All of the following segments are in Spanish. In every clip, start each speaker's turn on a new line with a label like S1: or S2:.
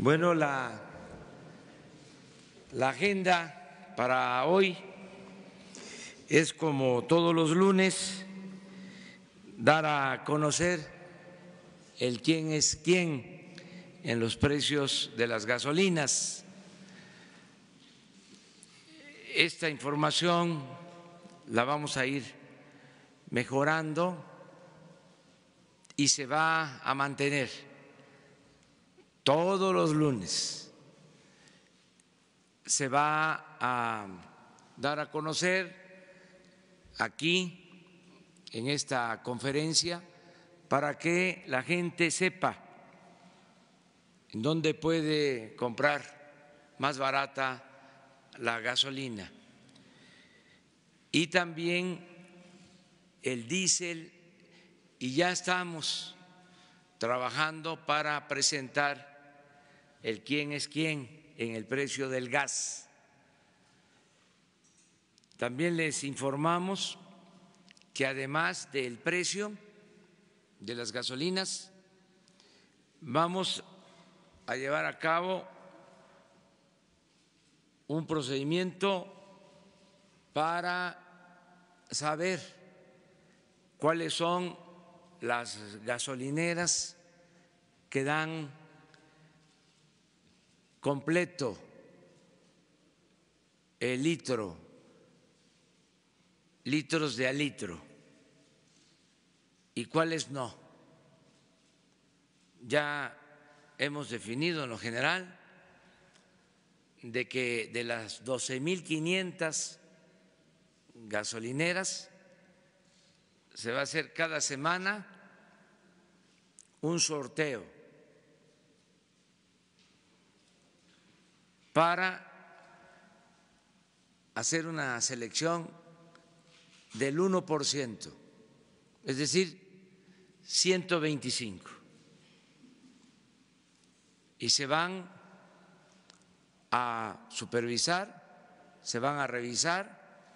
S1: Bueno, la, agenda para hoy es como todos los lunes dar a conocer el quién es quién en los precios de las gasolinas. Esta información la vamos a ir mejorando y se va a mantener todos los lunes se va a dar a conocer aquí en esta conferencia para que la gente sepa en dónde puede comprar más barata la gasolina y también el diésel y ya estamos trabajando para presentar el quién es quién en el precio del gas. También les informamos que además del precio de las gasolinas, vamos a llevar a cabo un procedimiento para saber cuáles son las gasolineras que dan completo el litro, litros de litro y cuáles no. Ya hemos definido en lo general de que de las 12.500 gasolineras se va a hacer cada semana un sorteo para hacer una selección del 1%, es decir, 125. Y se van a supervisar, se van a revisar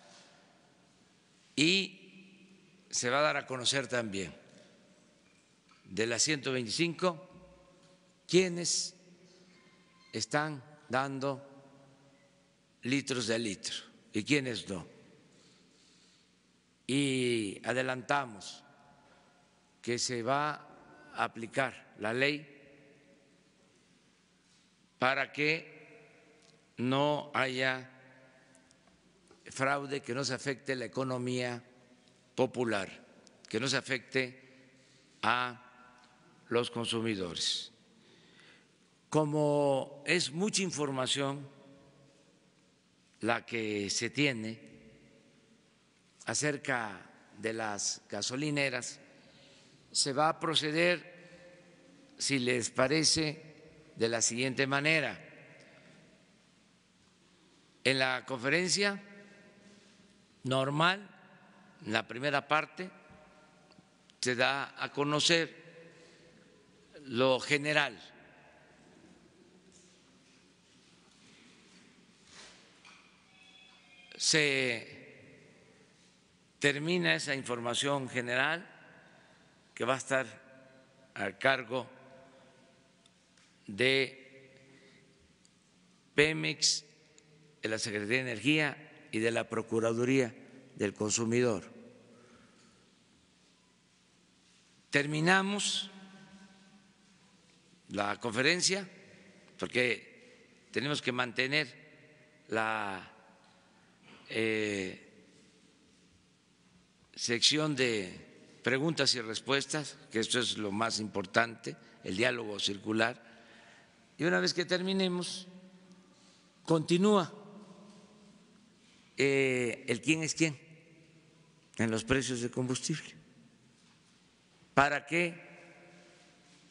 S1: y se va a dar a conocer también de las 125 quienes están dando litros de litro y quiénes no. Y adelantamos que se va a aplicar la ley para que no haya fraude, que no se afecte la economía popular, que no se afecte a los consumidores como es mucha información la que se tiene acerca de las gasolineras, se va a proceder, si les parece, de la siguiente manera. En la conferencia normal, en la primera parte, se da a conocer lo general se termina esa información general que va a estar a cargo de Pemex, de la Secretaría de Energía y de la Procuraduría del Consumidor. Terminamos la conferencia porque tenemos que mantener la eh, sección de preguntas y respuestas, que esto es lo más importante, el diálogo circular. Y una vez que terminemos, continúa eh, el quién es quién en los precios de combustible, para que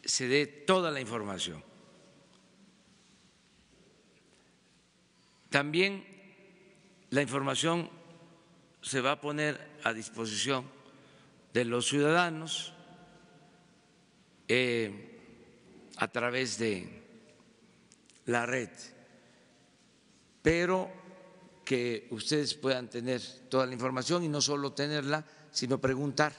S1: se dé toda la información. También la información se va a poner a disposición de los ciudadanos eh, a través de la red, pero que ustedes puedan tener toda la información y no solo tenerla, sino preguntar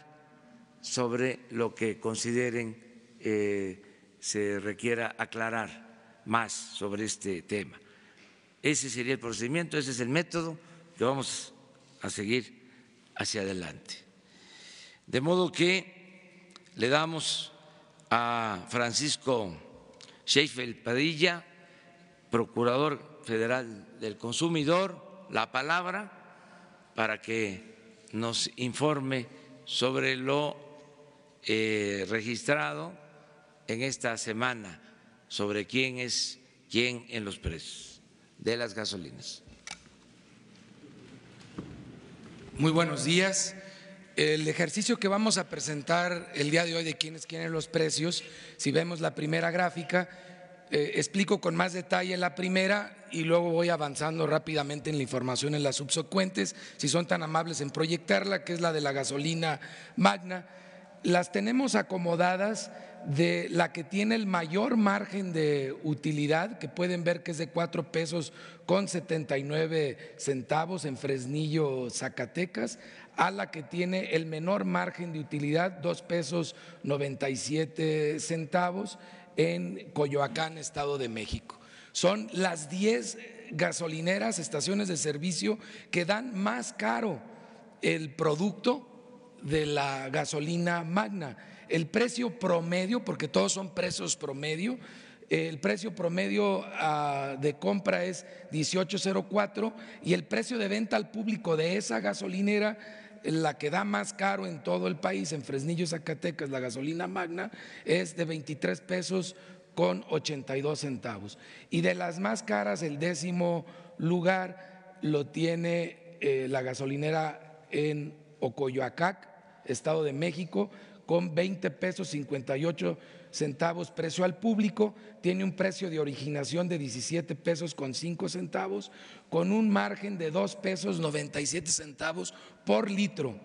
S1: sobre lo que consideren eh, se requiera aclarar más sobre este tema. Ese sería el procedimiento, ese es el método que vamos a seguir hacia adelante. De modo que le damos a Francisco Sheifel Padilla, procurador federal del consumidor, la palabra para que nos informe sobre lo eh, registrado en esta semana, sobre quién es quién en los presos de las gasolinas.
S2: Muy buenos días. El ejercicio que vamos a presentar el día de hoy de quiénes quieren los precios, si vemos la primera gráfica, eh, explico con más detalle la primera y luego voy avanzando rápidamente en la información en las subsecuentes, si son tan amables en proyectarla, que es la de la gasolina magna. Las tenemos acomodadas de la que tiene el mayor margen de utilidad, que pueden ver que es de cuatro pesos con 79 centavos en Fresnillo, Zacatecas, a la que tiene el menor margen de utilidad, dos pesos 97 centavos en Coyoacán, Estado de México. Son las 10 gasolineras, estaciones de servicio que dan más caro el producto de la gasolina magna el precio promedio, porque todos son precios promedio, el precio promedio ah, de compra es 18.04 y el precio de venta al público de esa gasolinera, la que da más caro en todo el país, en Fresnillo, Zacatecas, la gasolina magna, es de 23 pesos con 82 centavos. Y de las más caras, el décimo lugar lo tiene eh, la gasolinera en Ocoyoacac, Estado de México, con 20 pesos 58 centavos precio al público, tiene un precio de originación de 17 pesos con 5 centavos, con un margen de 2 pesos 97 centavos por litro.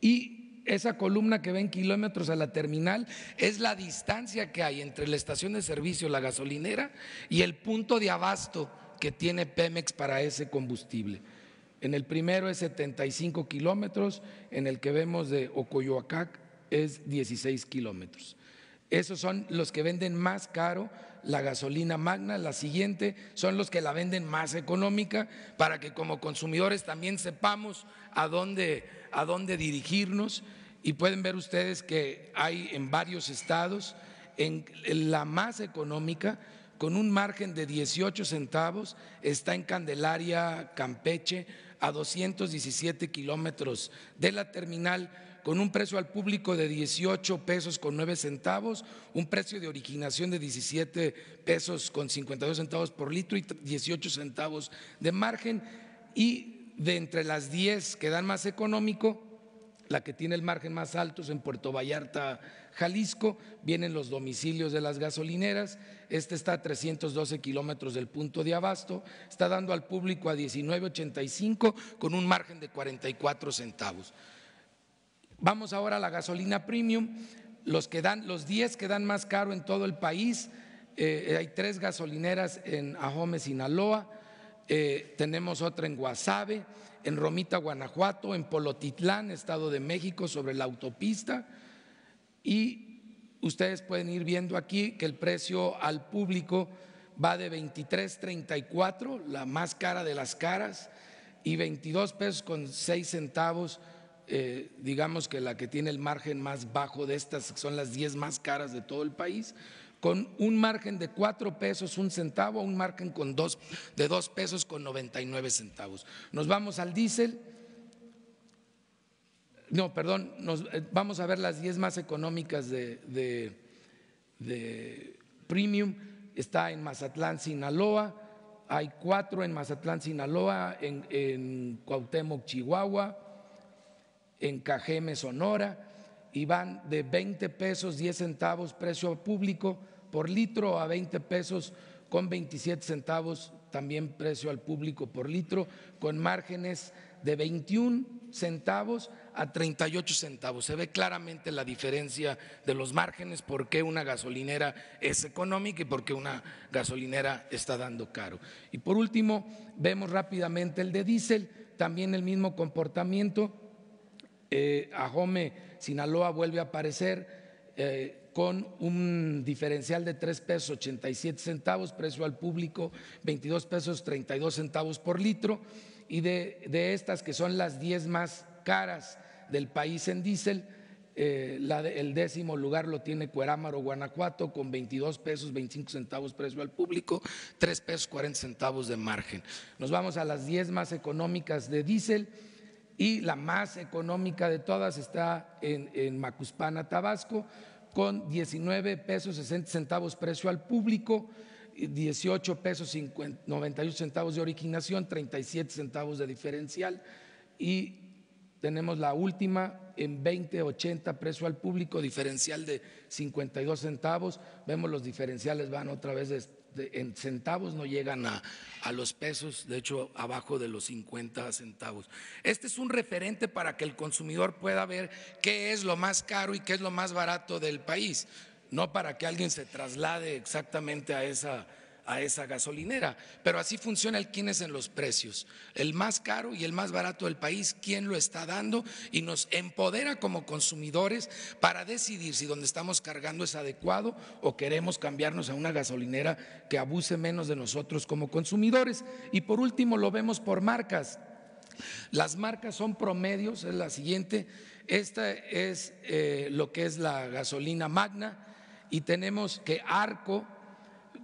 S2: Y esa columna que ven kilómetros a la terminal es la distancia que hay entre la estación de servicio, la gasolinera, y el punto de abasto que tiene Pemex para ese combustible. En el primero es 75 kilómetros, en el que vemos de Ocoyoacac es 16 kilómetros. Esos son los que venden más caro la gasolina magna, la siguiente son los que la venden más económica para que como consumidores también sepamos a dónde, dirigirnos y pueden ver ustedes que hay en varios estados en la más económica con un margen de 18 centavos está en Candelaria, Campeche, a 217 kilómetros de la terminal con un precio al público de 18 pesos con 9 centavos, un precio de originación de 17 pesos con 52 centavos por litro y 18 centavos de margen y de entre las 10 que dan más económico, la que tiene el margen más alto es en Puerto Vallarta, Jalisco, vienen los domicilios de las gasolineras, este está a 312 kilómetros del punto de abasto, está dando al público a 19.85 con un margen de 44 centavos. Vamos ahora a la gasolina premium, los que dan, los 10 que dan más caro en todo el país. Eh, eh, hay tres gasolineras en Ajome, Sinaloa, eh, tenemos otra en Guasave, en Romita, Guanajuato, en Polotitlán, Estado de México, sobre la autopista. Y ustedes pueden ir viendo aquí que el precio al público va de 23.34, la más cara de las caras, y 22 pesos con 6 centavos eh, digamos que la que tiene el margen más bajo de estas, que son las 10 más caras de todo el país, con un margen de 4 pesos un centavo, un margen con dos, de dos pesos con 99 centavos. Nos vamos al diésel. No, perdón, eh, vamos a ver las 10 más económicas de, premium. Está en Mazatlán, Sinaloa. Hay cuatro en Mazatlán, Sinaloa, en, en Chihuahua, en Cajeme, Sonora, y van de 20 pesos 10 centavos precio público por litro a 20 pesos con 27 centavos también precio al público por litro, con márgenes de 21 centavos a 38 centavos. Se ve claramente la diferencia de los márgenes, por qué una gasolinera es económica y por qué una gasolinera está dando caro. Y por último, vemos rápidamente el de diésel, también el mismo comportamiento, eh, Ajome, Sinaloa vuelve a aparecer eh, con un diferencial de 3 pesos 87 centavos, precio al público 22 pesos 32 centavos por litro, y de, estas que son las 10 más caras del país en diésel, eh, el décimo lugar lo tiene Cuerámaro, Guanajuato, con 22 pesos 25 centavos precio al público, 3 pesos 40 centavos de margen. Nos vamos a las 10 más económicas de diésel y la más económica de todas está en, Macuspana, Tabasco, con 19 pesos 60 centavos precio al público, 18 pesos 91 98 centavos de originación, 37 centavos de diferencial y tenemos la última en 20.80 precio al público, diferencial de 52 centavos. Vemos los diferenciales van otra vez en centavos no llegan a, los pesos, de hecho abajo de los 50 centavos. Este es un referente para que el consumidor pueda ver qué es lo más caro y qué es lo más barato del país, no para que alguien se traslade exactamente a esa a esa gasolinera. Pero así funciona el quién es en los precios. El más caro y el más barato del país, quién lo está dando y nos empodera como consumidores para decidir si donde estamos cargando es adecuado o queremos cambiarnos a una gasolinera que abuse menos de nosotros como consumidores. Y por último lo vemos por marcas. Las marcas son promedios, es la siguiente. Esta es eh, lo que es la gasolina magna y tenemos que Arco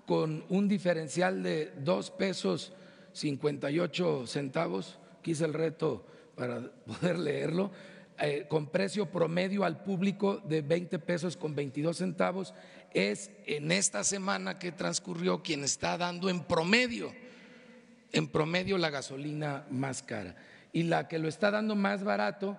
S2: con un diferencial de dos pesos 58 centavos, quise el reto para poder leerlo, eh, con precio promedio al público de 20 pesos con 22 centavos, es en esta semana que transcurrió quien está dando en promedio, en promedio la gasolina más cara. Y la que lo está dando más barato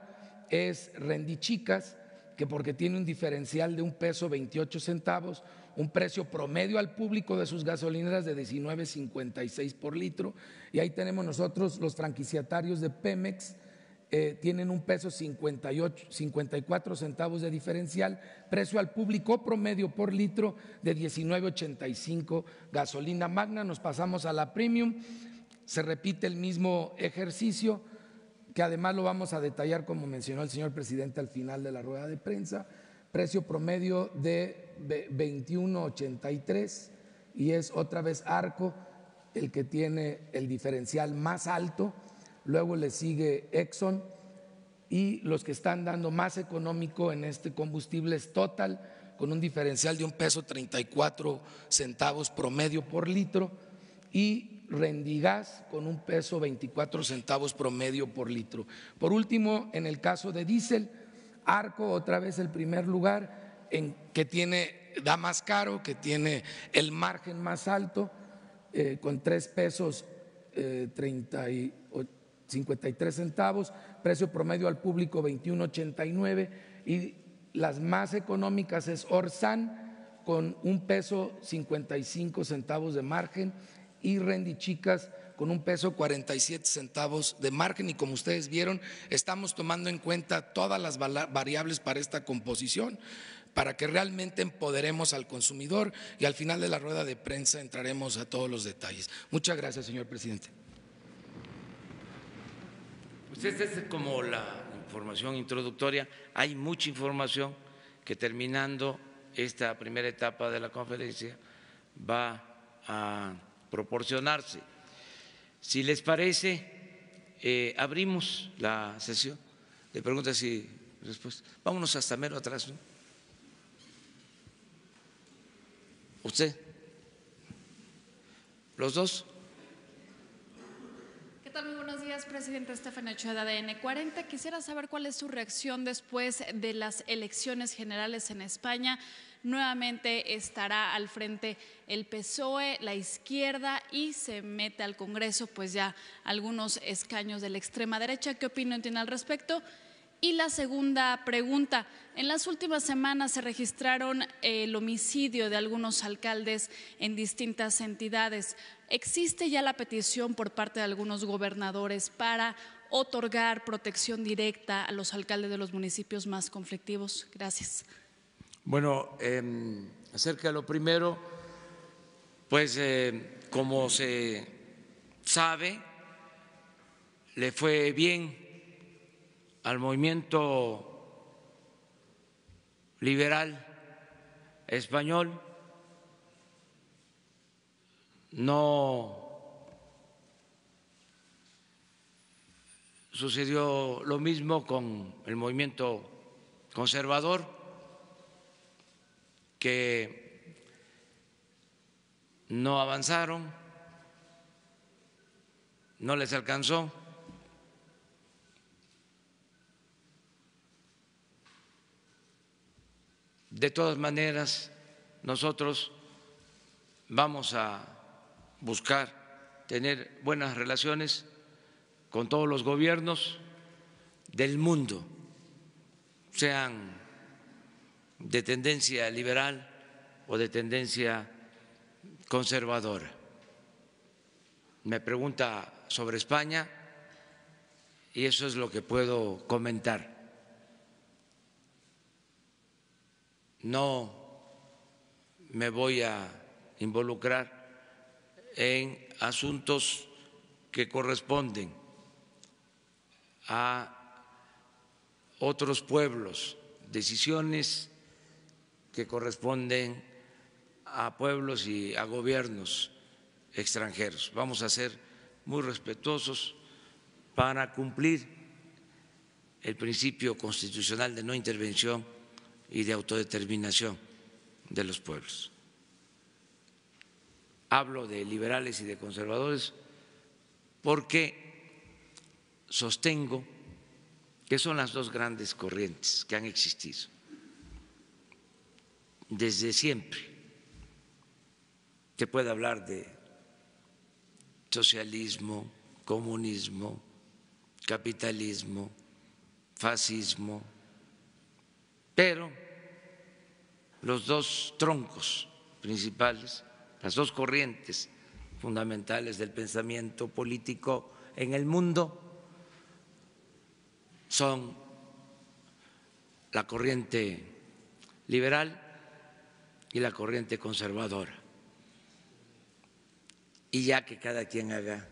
S2: es Rendichicas, que porque tiene un diferencial de un peso 28 centavos, un precio promedio al público de sus gasolineras de 19.56 por litro. Y ahí tenemos nosotros los franquiciatarios de Pemex. Eh, tienen un peso 58, 54 centavos de diferencial, precio al público promedio por litro de 19.85 gasolina magna, nos pasamos a la premium, se repite el mismo ejercicio, que además lo vamos a detallar como mencionó el señor presidente al final de la rueda de prensa, precio promedio de 21.83 y es otra vez Arco el que tiene el diferencial más alto, luego le sigue Exxon y los que están dando más económico en este combustible es Total con un diferencial de un peso 34 centavos promedio por litro y Rendigas con un peso 24 centavos promedio por litro. Por último, en el caso de diésel, Arco otra vez el primer lugar en que tiene da más caro, que tiene el margen más alto, eh, con tres pesos eh, y 53 centavos, precio promedio al público 21.89 y las más económicas es Orsan con un peso 55 centavos de margen y Rendichicas con un peso 47 centavos de margen y como ustedes vieron, estamos tomando en cuenta todas las variables para esta composición para que realmente empoderemos al consumidor y al final de la rueda de prensa entraremos a todos los detalles. Muchas gracias, señor presidente.
S1: Pues esta es como la información introductoria. Hay mucha información que terminando esta primera etapa de la conferencia va a proporcionarse. Si les parece, eh, abrimos la sesión de preguntas y respuestas. Vámonos hasta mero atrás, ¿Usted? ¿Los dos?
S3: ¿Qué tal? buenos días, presidente Estefan Ochoa de N40. Quisiera saber cuál es su reacción después de las elecciones generales en España nuevamente estará al frente el PSOE, la izquierda y se mete al Congreso pues ya algunos escaños de la extrema derecha. ¿Qué opinión tiene al respecto? Y la segunda pregunta, en las últimas semanas se registraron eh, el homicidio de algunos alcaldes en distintas entidades. ¿Existe ya la petición por parte de algunos gobernadores para otorgar protección directa a los alcaldes de los municipios más conflictivos? Gracias.
S1: Bueno, em, acerca de lo primero, pues eh, como se sabe, le fue bien al movimiento liberal español, no sucedió lo mismo con el movimiento conservador que no avanzaron, no les alcanzó. De todas maneras, nosotros vamos a buscar tener buenas relaciones con todos los gobiernos del mundo, sean de tendencia liberal o de tendencia conservadora. Me pregunta sobre España y eso es lo que puedo comentar. No me voy a involucrar en asuntos que corresponden a otros pueblos, decisiones que corresponden a pueblos y a gobiernos extranjeros. Vamos a ser muy respetuosos para cumplir el principio constitucional de no intervención y de autodeterminación de los pueblos. Hablo de liberales y de conservadores porque sostengo que son las dos grandes corrientes que han existido desde siempre. Se puede hablar de socialismo, comunismo, capitalismo, fascismo, pero los dos troncos principales, las dos corrientes fundamentales del pensamiento político en el mundo son la corriente liberal y la corriente conservadora. Y ya que cada quien haga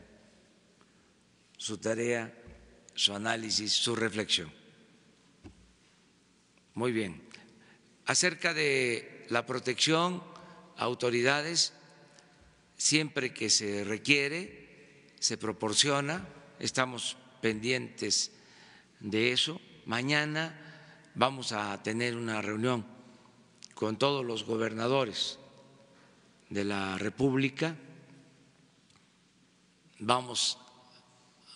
S1: su tarea, su análisis, su reflexión. Muy bien. Acerca de la protección a autoridades, siempre que se requiere, se proporciona, estamos pendientes de eso. Mañana vamos a tener una reunión con todos los gobernadores de la República. Vamos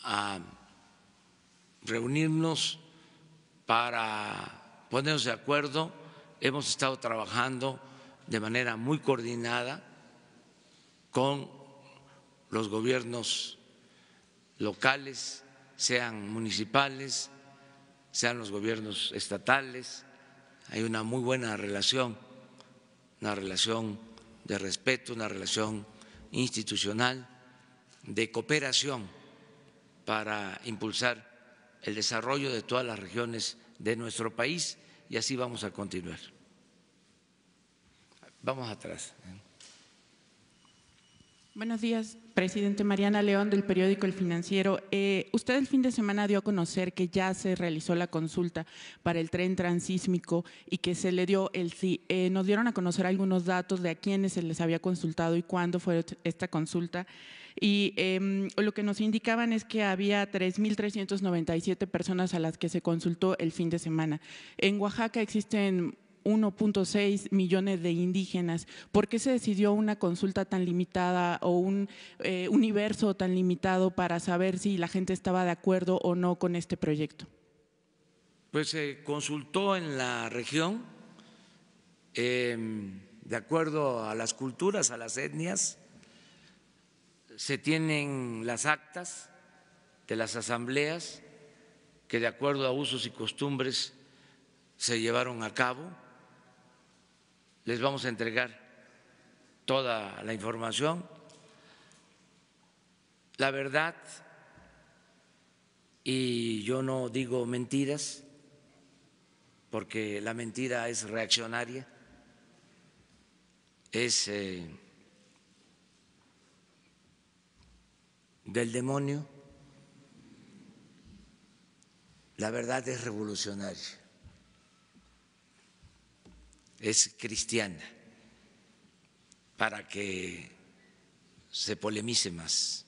S1: a reunirnos para ponernos de acuerdo. Hemos estado trabajando de manera muy coordinada con los gobiernos locales, sean municipales, sean los gobiernos estatales, hay una muy buena relación, una relación de respeto, una relación institucional, de cooperación para impulsar el desarrollo de todas las regiones de nuestro país y así vamos a continuar. Vamos atrás.
S4: Buenos días, presidente Mariana León del periódico El Financiero. Eh, usted el fin de semana dio a conocer que ya se realizó la consulta para el tren transísmico y que se le dio el sí. Eh, nos dieron a conocer algunos datos de a quiénes se les había consultado y cuándo fue esta consulta. Y em, lo que nos indicaban es que había 3.397 personas a las que se consultó el fin de semana. En Oaxaca existen 1.6 millones de indígenas? ¿Por qué se decidió una consulta tan limitada o un eh, universo tan limitado para saber si la gente estaba de acuerdo o no con este proyecto?
S1: Pues se consultó en la región, em, de acuerdo a las culturas, a las etnias, se tienen las actas de las asambleas que de acuerdo a usos y costumbres se llevaron a cabo les vamos a entregar toda la información, la verdad, y yo no digo mentiras, porque la mentira es reaccionaria, es eh, del demonio, la verdad es revolucionaria es cristiana, para que se polemice más,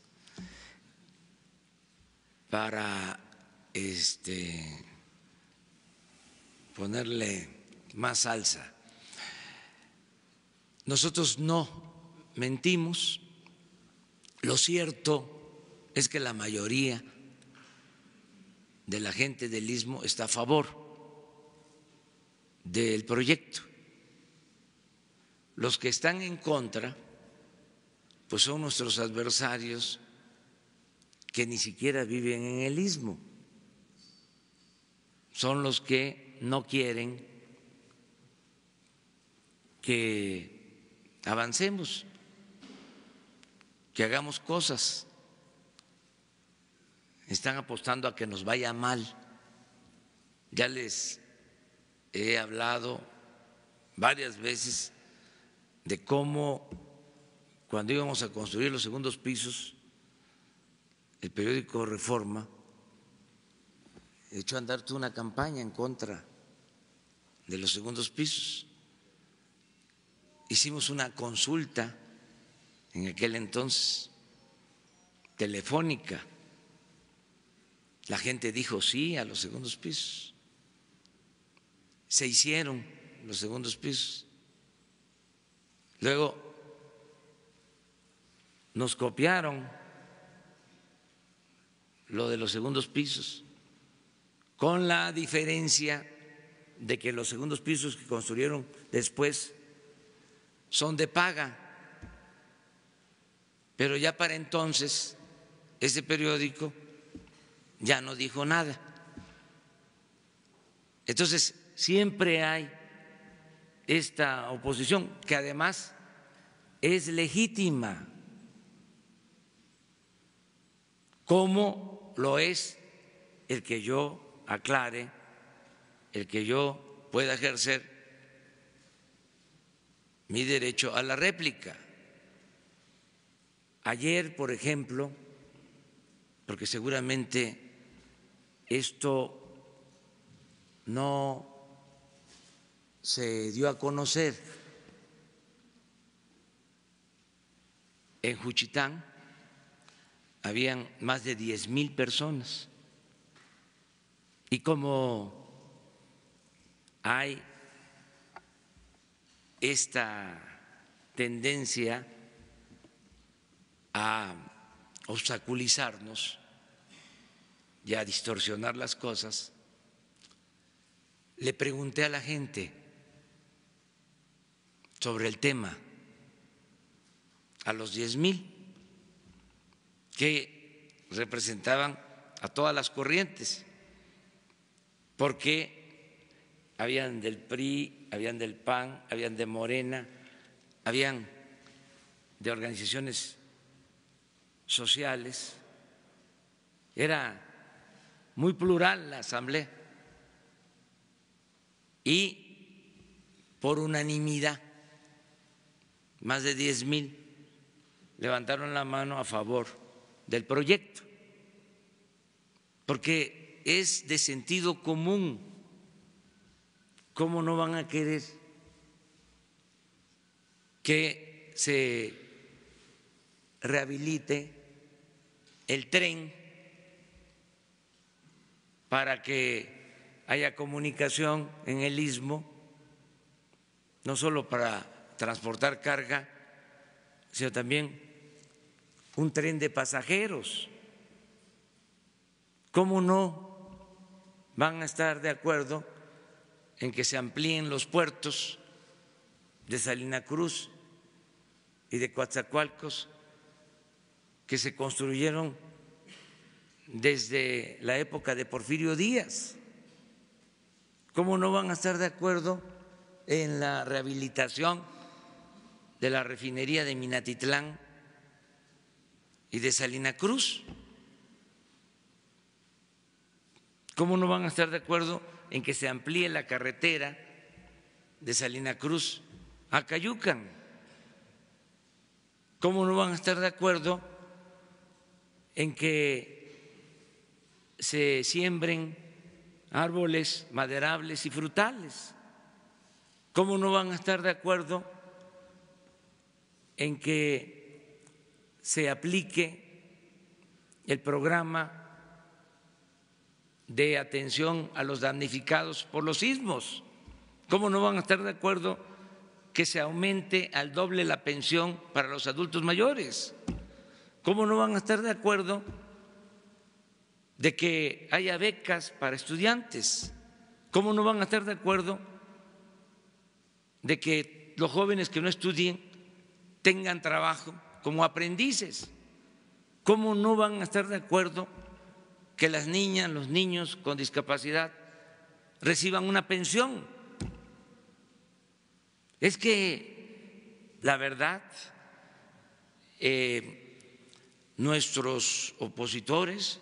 S1: para este, ponerle más salsa. Nosotros no mentimos, lo cierto es que la mayoría de la gente del istmo está a favor del proyecto. Los que están en contra, pues son nuestros adversarios que ni siquiera viven en el istmo. Son los que no quieren que avancemos, que hagamos cosas. Están apostando a que nos vaya mal. Ya les he hablado varias veces de cómo cuando íbamos a construir los segundos pisos, el periódico Reforma echó a andar toda una campaña en contra de los segundos pisos. Hicimos una consulta en aquel entonces telefónica. La gente dijo sí a los segundos pisos. Se hicieron los segundos pisos. Luego nos copiaron lo de los segundos pisos, con la diferencia de que los segundos pisos que construyeron después son de paga. Pero ya para entonces ese periódico ya no dijo nada. Entonces, siempre hay esta oposición, que además es legítima, como lo es el que yo aclare, el que yo pueda ejercer mi derecho a la réplica. Ayer, por ejemplo, porque seguramente esto no se dio a conocer en Juchitán, habían más de 10 mil personas. Y como hay esta tendencia a obstaculizarnos y a distorsionar las cosas, le pregunté a la gente, sobre el tema a los 10 mil que representaban a todas las corrientes, porque habían del PRI, habían del PAN, habían de Morena, habían de organizaciones sociales. Era muy plural la asamblea y por unanimidad más de diez mil levantaron la mano a favor del proyecto, porque es de sentido común. ¿Cómo no van a querer que se rehabilite el tren para que haya comunicación en el istmo, no solo para transportar carga, sino también un tren de pasajeros. ¿Cómo no van a estar de acuerdo en que se amplíen los puertos de Salina Cruz y de Coatzacoalcos que se construyeron desde la época de Porfirio Díaz? ¿Cómo no van a estar de acuerdo en la rehabilitación? de la refinería de Minatitlán y de Salina Cruz. ¿Cómo no van a estar de acuerdo en que se amplíe la carretera de Salina Cruz a Cayucan? ¿Cómo no van a estar de acuerdo en que se siembren árboles maderables y frutales? ¿Cómo no van a estar de acuerdo en que se aplique el programa de atención a los damnificados por los sismos. ¿Cómo no van a estar de acuerdo que se aumente al doble la pensión para los adultos mayores? ¿Cómo no van a estar de acuerdo de que haya becas para estudiantes? ¿Cómo no van a estar de acuerdo de que los jóvenes que no estudien tengan trabajo como aprendices. ¿Cómo no van a estar de acuerdo que las niñas, los niños con discapacidad reciban una pensión? Es que, la verdad, eh, nuestros opositores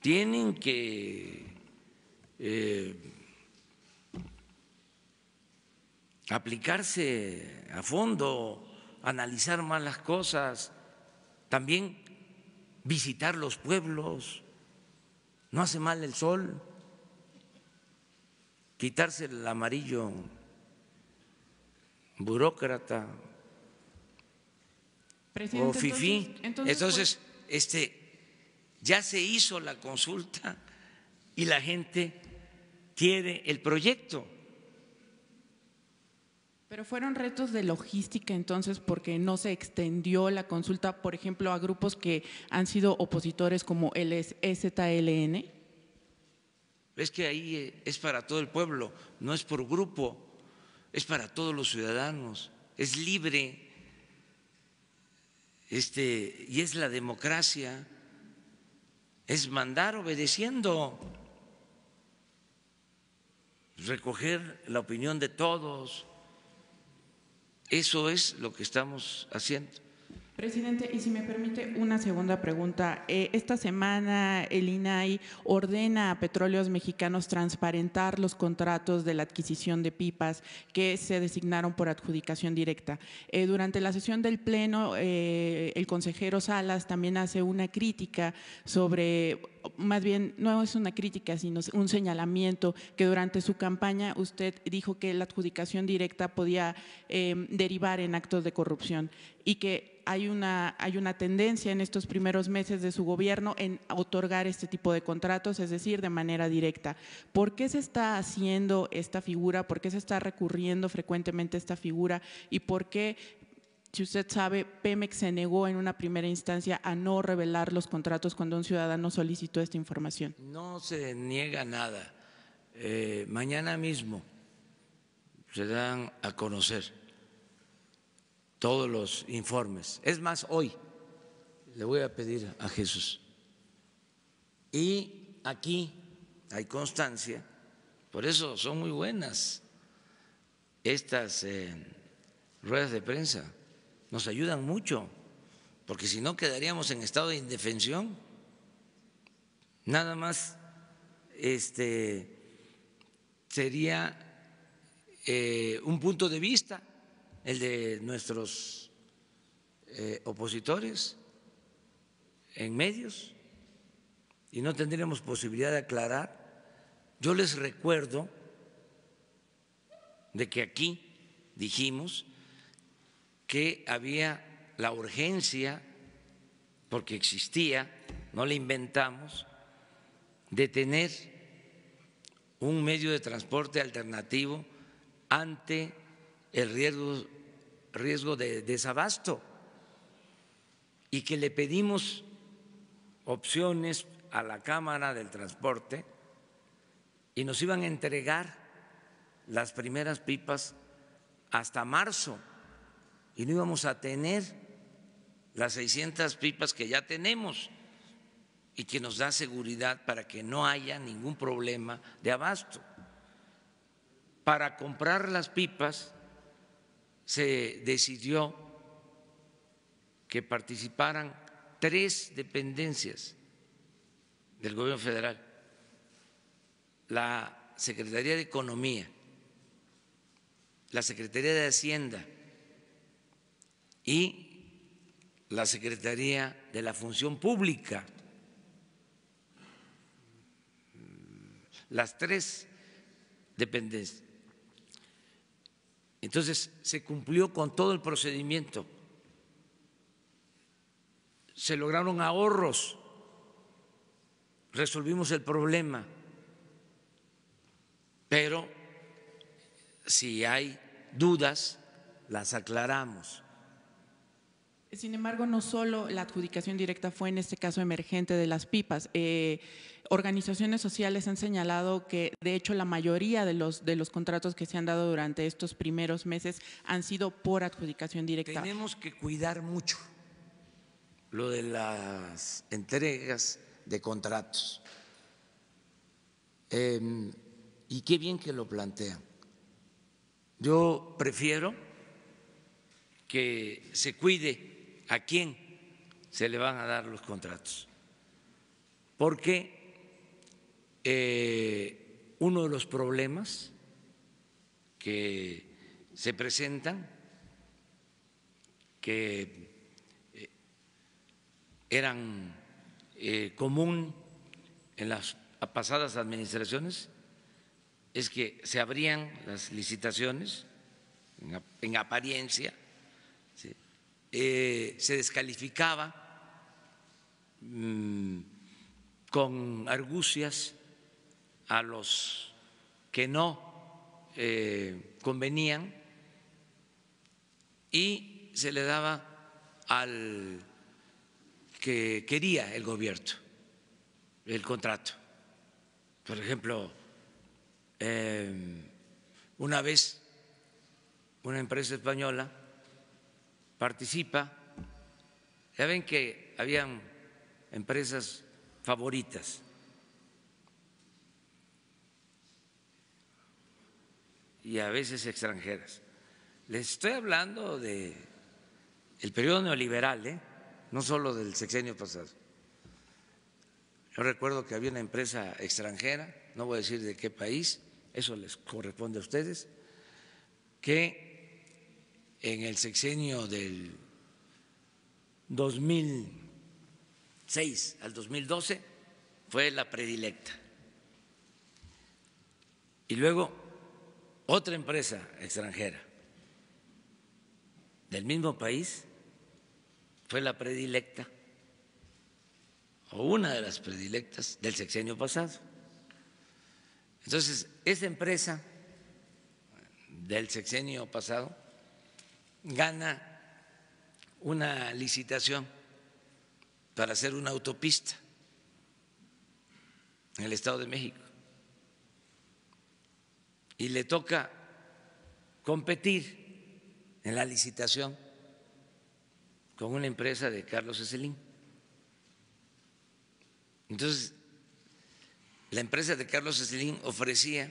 S1: tienen que eh, aplicarse a fondo analizar más las cosas, también visitar los pueblos, no hace mal el sol, quitarse el amarillo burócrata o fifí. Entonces, pues, este, ya se hizo la consulta y la gente quiere el proyecto.
S4: Pero fueron retos de logística entonces porque no se extendió la consulta, por ejemplo, a grupos que han sido opositores como el EZLN.
S1: Es que ahí eh, es para todo el pueblo, no es por grupo, es para todos los ciudadanos, es libre este, y es la democracia, es mandar obedeciendo, recoger la opinión de todos eso es lo que estamos haciendo.
S4: Presidente, y si me permite una segunda pregunta. Eh, esta semana el INAI ordena a Petróleos Mexicanos transparentar los contratos de la adquisición de pipas que se designaron por adjudicación directa. Eh, durante la sesión del Pleno, eh, el consejero Salas también hace una crítica sobre más bien no es una crítica, sino un señalamiento que durante su campaña usted dijo que la adjudicación directa podía derivar en actos de corrupción y que hay una, hay una tendencia en estos primeros meses de su gobierno en otorgar este tipo de contratos, es decir, de manera directa. ¿Por qué se está haciendo esta figura? ¿Por qué se está recurriendo frecuentemente esta figura? ¿Y por qué si usted sabe, Pemex se negó en una primera instancia a no revelar los contratos cuando un ciudadano solicitó esta información.
S1: No se niega nada. Eh, mañana mismo se dan a conocer todos los informes. Es más, hoy le voy a pedir a Jesús. Y aquí hay constancia, por eso son muy buenas estas eh, ruedas de prensa, nos ayudan mucho, porque si no quedaríamos en estado de indefensión. Nada más este, sería eh, un punto de vista el de nuestros eh, opositores en medios y no tendríamos posibilidad de aclarar. Yo les recuerdo de que aquí dijimos que había la urgencia, porque existía, no la inventamos, de tener un medio de transporte alternativo ante el riesgo riesgo de desabasto y que le pedimos opciones a la Cámara del Transporte y nos iban a entregar las primeras pipas hasta marzo y no íbamos a tener las 600 pipas que ya tenemos y que nos da seguridad para que no haya ningún problema de abasto. Para comprar las pipas se decidió que participaran tres dependencias del gobierno federal, la Secretaría de Economía, la Secretaría de Hacienda y la Secretaría de la Función Pública. Las tres dependencias. Entonces, se cumplió con todo el procedimiento. Se lograron ahorros. Resolvimos el problema. Pero si hay dudas, las aclaramos.
S4: Sin embargo, no solo la adjudicación directa fue en este caso emergente de las pipas. Eh, Organizaciones sociales han señalado que, de hecho, la mayoría de los, de los contratos que se han dado durante estos primeros meses han sido por adjudicación directa.
S1: Tenemos que cuidar mucho lo de las entregas de contratos. Em, y qué bien que lo plantean. Yo prefiero que se cuide a quién se le van a dar los contratos, porque eh, uno de los problemas que se presentan, que eh, eran eh, común en las pasadas administraciones es que se abrían las licitaciones en, apariencia, eh, se descalificaba mm, con argucias a los que no eh, convenían y se le daba al que quería el gobierno el contrato. Por ejemplo, em, una vez una empresa española participa, ya ven que habían empresas favoritas y a veces extranjeras. Les estoy hablando de el periodo neoliberal, ¿eh? no solo del sexenio pasado. Yo recuerdo que había una empresa extranjera, no voy a decir de qué país, eso les corresponde a ustedes, que en el sexenio del 2006 al 2012 fue la predilecta. Y luego otra empresa extranjera del mismo país fue la predilecta o una de las predilectas del sexenio pasado. Entonces, esa empresa del sexenio pasado gana una licitación para hacer una autopista en el Estado de México y le toca competir en la licitación con una empresa de Carlos Esselín. Entonces, la empresa de Carlos Esselín ofrecía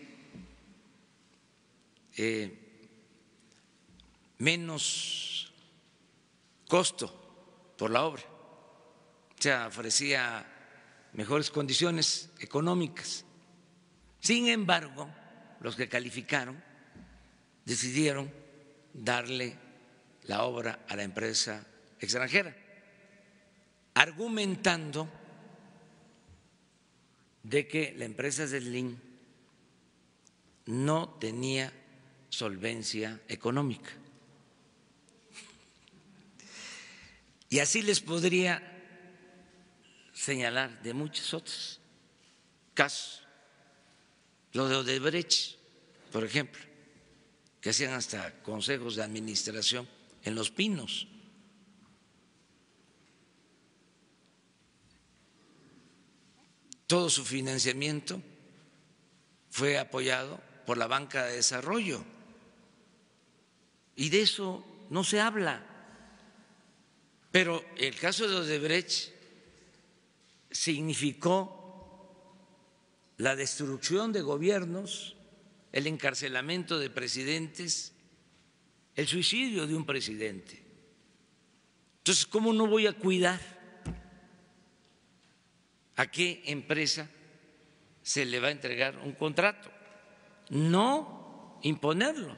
S1: eh, menos costo por la obra, o sea, ofrecía mejores condiciones económicas. Sin embargo, los que calificaron, decidieron darle la obra a la empresa extranjera, argumentando de que la empresa Zedlin no tenía solvencia económica. Y así les podría señalar de muchos otros casos. Lo de Odebrecht, por ejemplo, que hacían hasta consejos de administración en Los Pinos. Todo su financiamiento fue apoyado por la banca de desarrollo. Y de eso no se habla. Pero el caso de Odebrecht significó la destrucción de gobiernos, el encarcelamiento de presidentes, el suicidio de un presidente. Entonces, ¿cómo no voy a cuidar a qué empresa se le va a entregar un contrato? No imponerlo,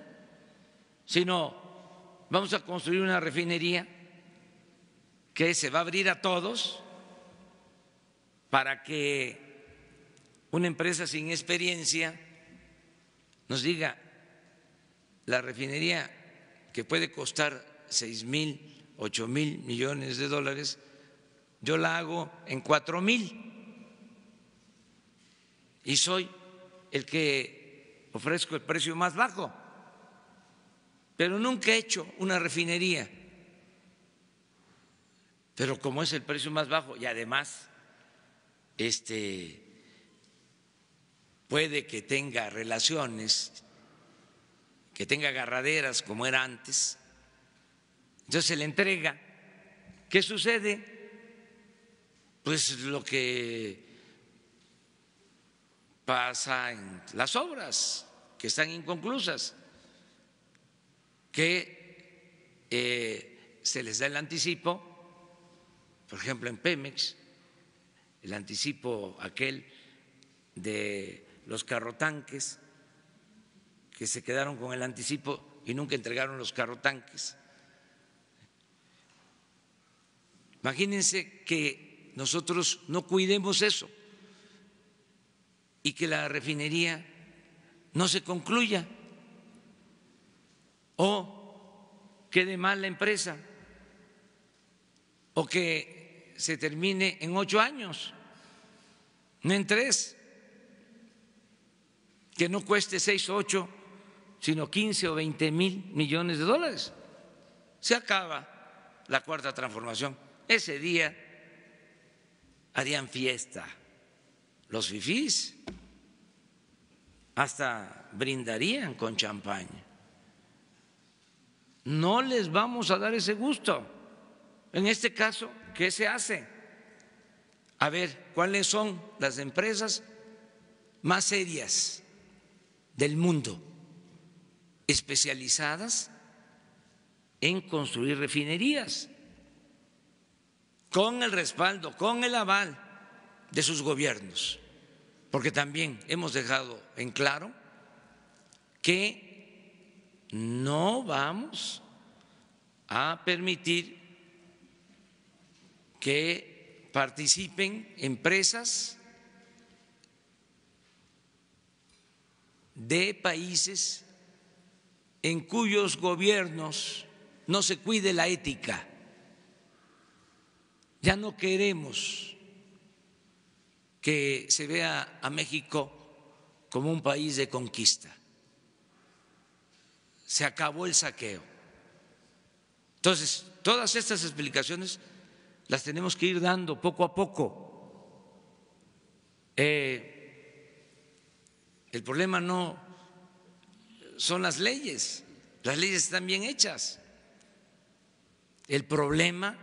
S1: sino vamos a construir una refinería que se va a abrir a todos para que una empresa sin experiencia nos diga la refinería que puede costar seis mil, ocho mil millones de dólares, yo la hago en cuatro mil y soy el que ofrezco el precio más bajo. Pero nunca he hecho una refinería. Pero como es el precio más bajo y además este puede que tenga relaciones, que tenga agarraderas como era antes. Entonces se le entrega. ¿Qué sucede? Pues lo que pasa en las obras que están inconclusas, que eh, se les da el anticipo, por ejemplo en Pemex, el anticipo aquel de los carrotanques, que se quedaron con el anticipo y nunca entregaron los carrotanques. Imagínense que nosotros no cuidemos eso y que la refinería no se concluya o quede mal la empresa o que se termine en ocho años, no en tres que no cueste seis o ocho, sino 15 o veinte mil millones de dólares. Se acaba la cuarta transformación. Ese día harían fiesta los fifís, hasta brindarían con champaña. No les vamos a dar ese gusto. En este caso, ¿qué se hace? A ver, ¿cuáles son las empresas más serias? del mundo especializadas en construir refinerías con el respaldo, con el aval de sus gobiernos, porque también hemos dejado en claro que no vamos a permitir que participen empresas de países en cuyos gobiernos no se cuide la ética. Ya no queremos que se vea a México como un país de conquista. Se acabó el saqueo. Entonces, todas estas explicaciones las tenemos que ir dando poco a poco. Eh, el problema no son las leyes, las leyes están bien hechas. El problema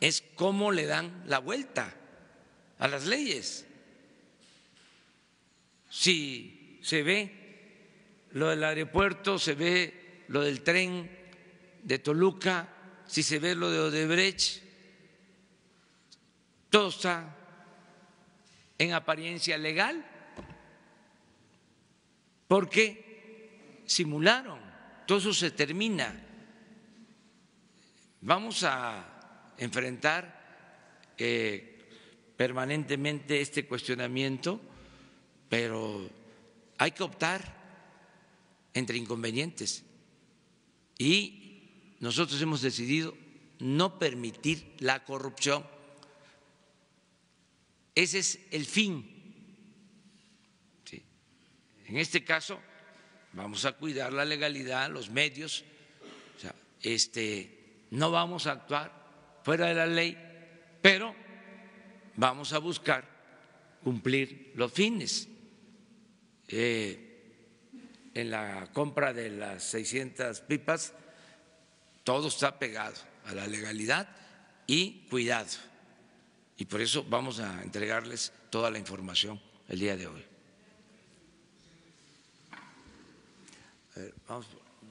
S1: es cómo le dan la vuelta a las leyes. Si se ve lo del aeropuerto, se ve lo del tren de Toluca, si se ve lo de Odebrecht, todo está en apariencia legal, porque simularon, todo eso se termina. Vamos a enfrentar eh, permanentemente este cuestionamiento, pero hay que optar entre inconvenientes y nosotros hemos decidido no permitir la corrupción. Ese es el fin en este caso, vamos a cuidar la legalidad, los medios, este, no vamos a actuar fuera de la ley, pero vamos a buscar cumplir los fines. Eh, en la compra de las 600 pipas, todo está pegado a la legalidad y cuidado. Y por eso vamos a entregarles toda la información el día de hoy.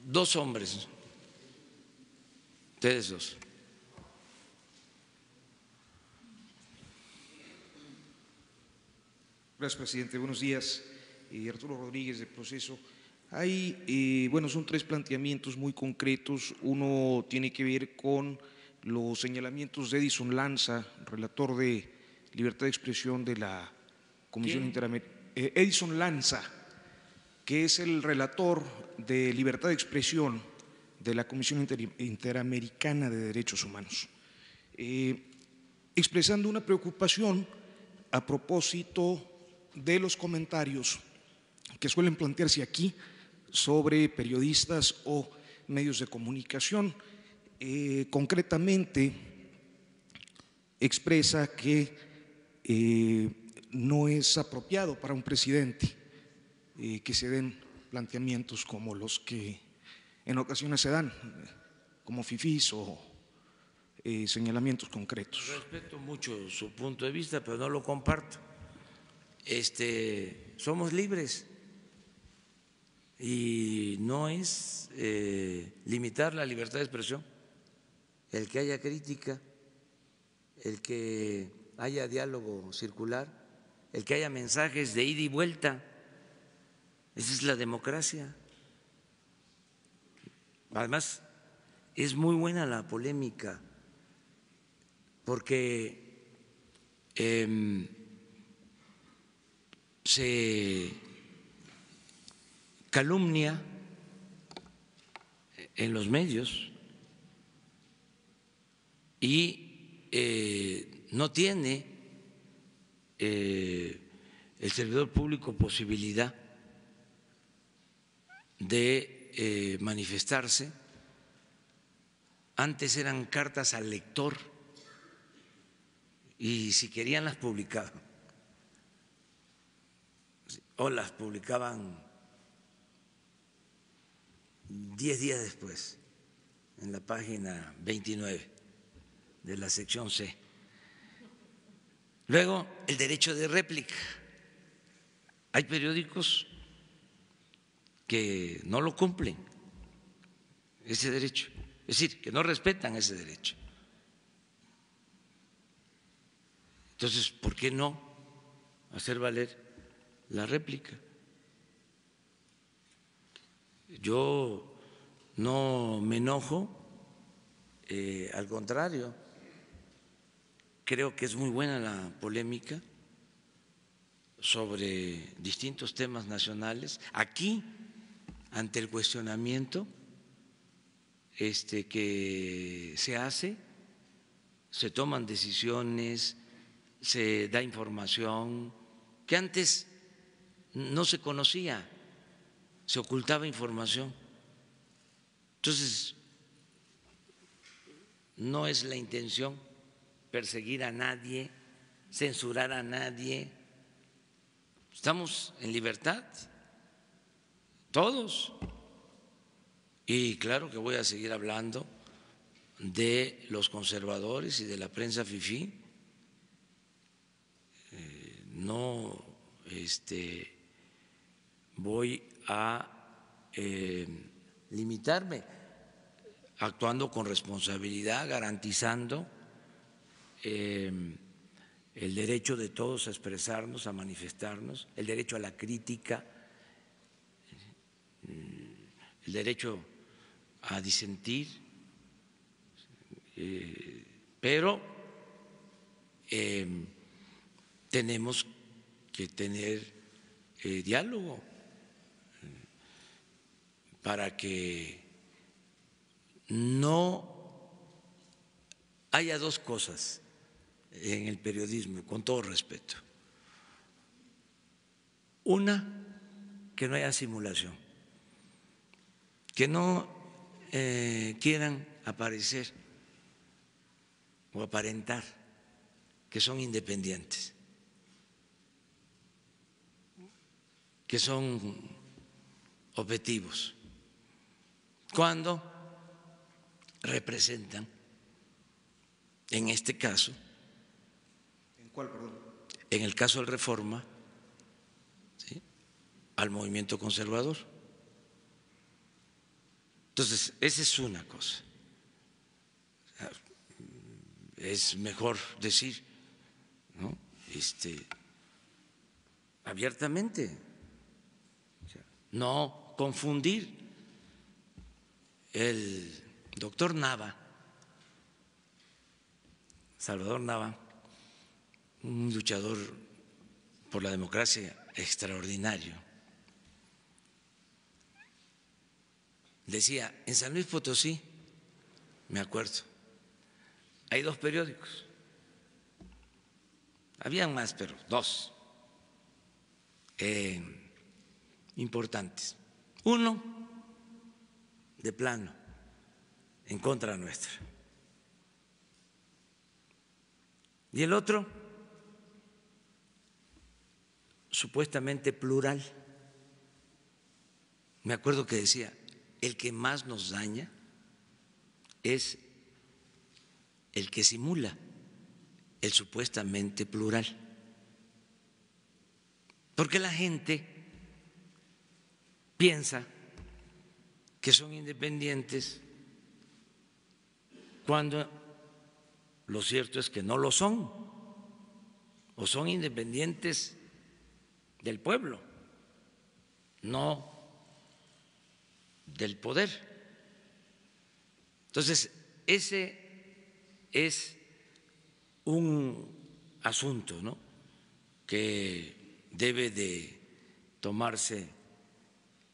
S1: dos hombres, ustedes dos. Gracias, presidente.
S5: Buenos días. Eh, Arturo Rodríguez, de Proceso. Hay, eh, bueno, son tres planteamientos muy concretos. Uno tiene que ver con los señalamientos de Edison Lanza, relator de libertad de expresión de la Comisión Interamericana. Eh, Edison Lanza, que es el relator de Libertad de Expresión de la Comisión Interamericana de Derechos Humanos, eh, expresando una preocupación a propósito de los comentarios que suelen plantearse aquí sobre periodistas o medios de comunicación. Eh, concretamente, expresa que eh, no es apropiado para un presidente que se den planteamientos como los que en ocasiones se dan, como FIFIs o eh, señalamientos concretos.
S1: Respeto mucho su punto de vista, pero no lo comparto. Este, somos libres y no es eh, limitar la libertad de expresión el que haya crítica, el que haya diálogo circular, el que haya mensajes de ida y vuelta. Esa es la democracia. Además, es muy buena la polémica, porque em, se calumnia en los medios y eh, no tiene eh, el servidor público posibilidad de eh, manifestarse. Antes eran cartas al lector y si querían las publicaban. O las publicaban diez días después, en la página 29 de la sección C. Luego, el derecho de réplica. Hay periódicos que no lo cumplen ese derecho, es decir, que no respetan ese derecho. Entonces, ¿por qué no hacer valer la réplica? Yo no me enojo, eh, al contrario, creo que es muy buena la polémica sobre distintos temas nacionales. Aquí ante el cuestionamiento este, que se hace, se toman decisiones, se da información que antes no se conocía, se ocultaba información. Entonces, no es la intención perseguir a nadie, censurar a nadie. Estamos en libertad todos. Y claro que voy a seguir hablando de los conservadores y de la prensa fifi. Eh, no este, voy a eh, limitarme actuando con responsabilidad, garantizando em, el derecho de todos a expresarnos, a manifestarnos, el derecho a la crítica Mm, el derecho a disentir, eh, pero em, tenemos que tener eh, diálogo eh, para que no haya dos cosas en el periodismo, con todo respeto. Una, que no haya simulación que no eh, quieran aparecer o aparentar que son independientes, que son objetivos, cuando representan, en este caso, ¿en el caso de Reforma, al movimiento conservador. Entonces, esa es una cosa. Es mejor decir, Este, abiertamente, no confundir. El doctor Nava, Salvador Nava, un luchador por la democracia extraordinario, decía, en San Luis Potosí, me acuerdo, hay dos periódicos. Habían más, pero dos eh, importantes. Uno, de plano, en contra nuestra. Y el otro, supuestamente plural. Me acuerdo que decía, el que más nos daña es el que simula el supuestamente plural. Porque la gente piensa que son independientes cuando lo cierto es que no lo son, o son independientes del pueblo, no del poder. Entonces, ese es un asunto ¿no? que debe de tomarse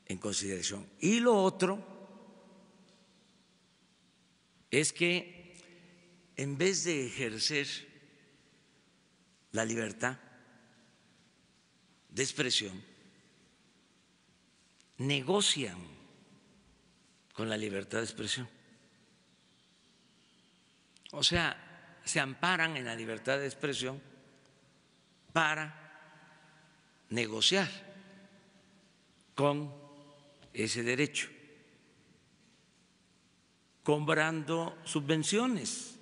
S1: en consideración. Y lo otro es que en vez de ejercer la libertad de expresión, negocian con la libertad de expresión. O sea, se amparan en la libertad de expresión para negociar con ese derecho, comprando subvenciones,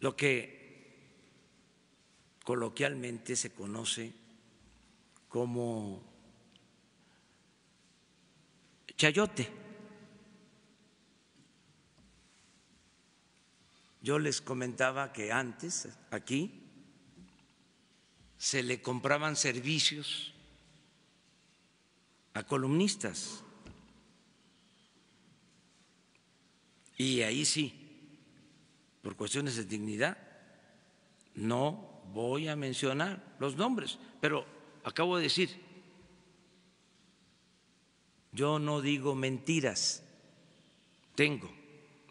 S1: lo que coloquialmente se conoce como chayote. Yo les comentaba que antes aquí se le compraban servicios a columnistas. Y ahí sí, por cuestiones de dignidad, no voy a mencionar los nombres, pero acabo de decir yo no digo mentiras, tengo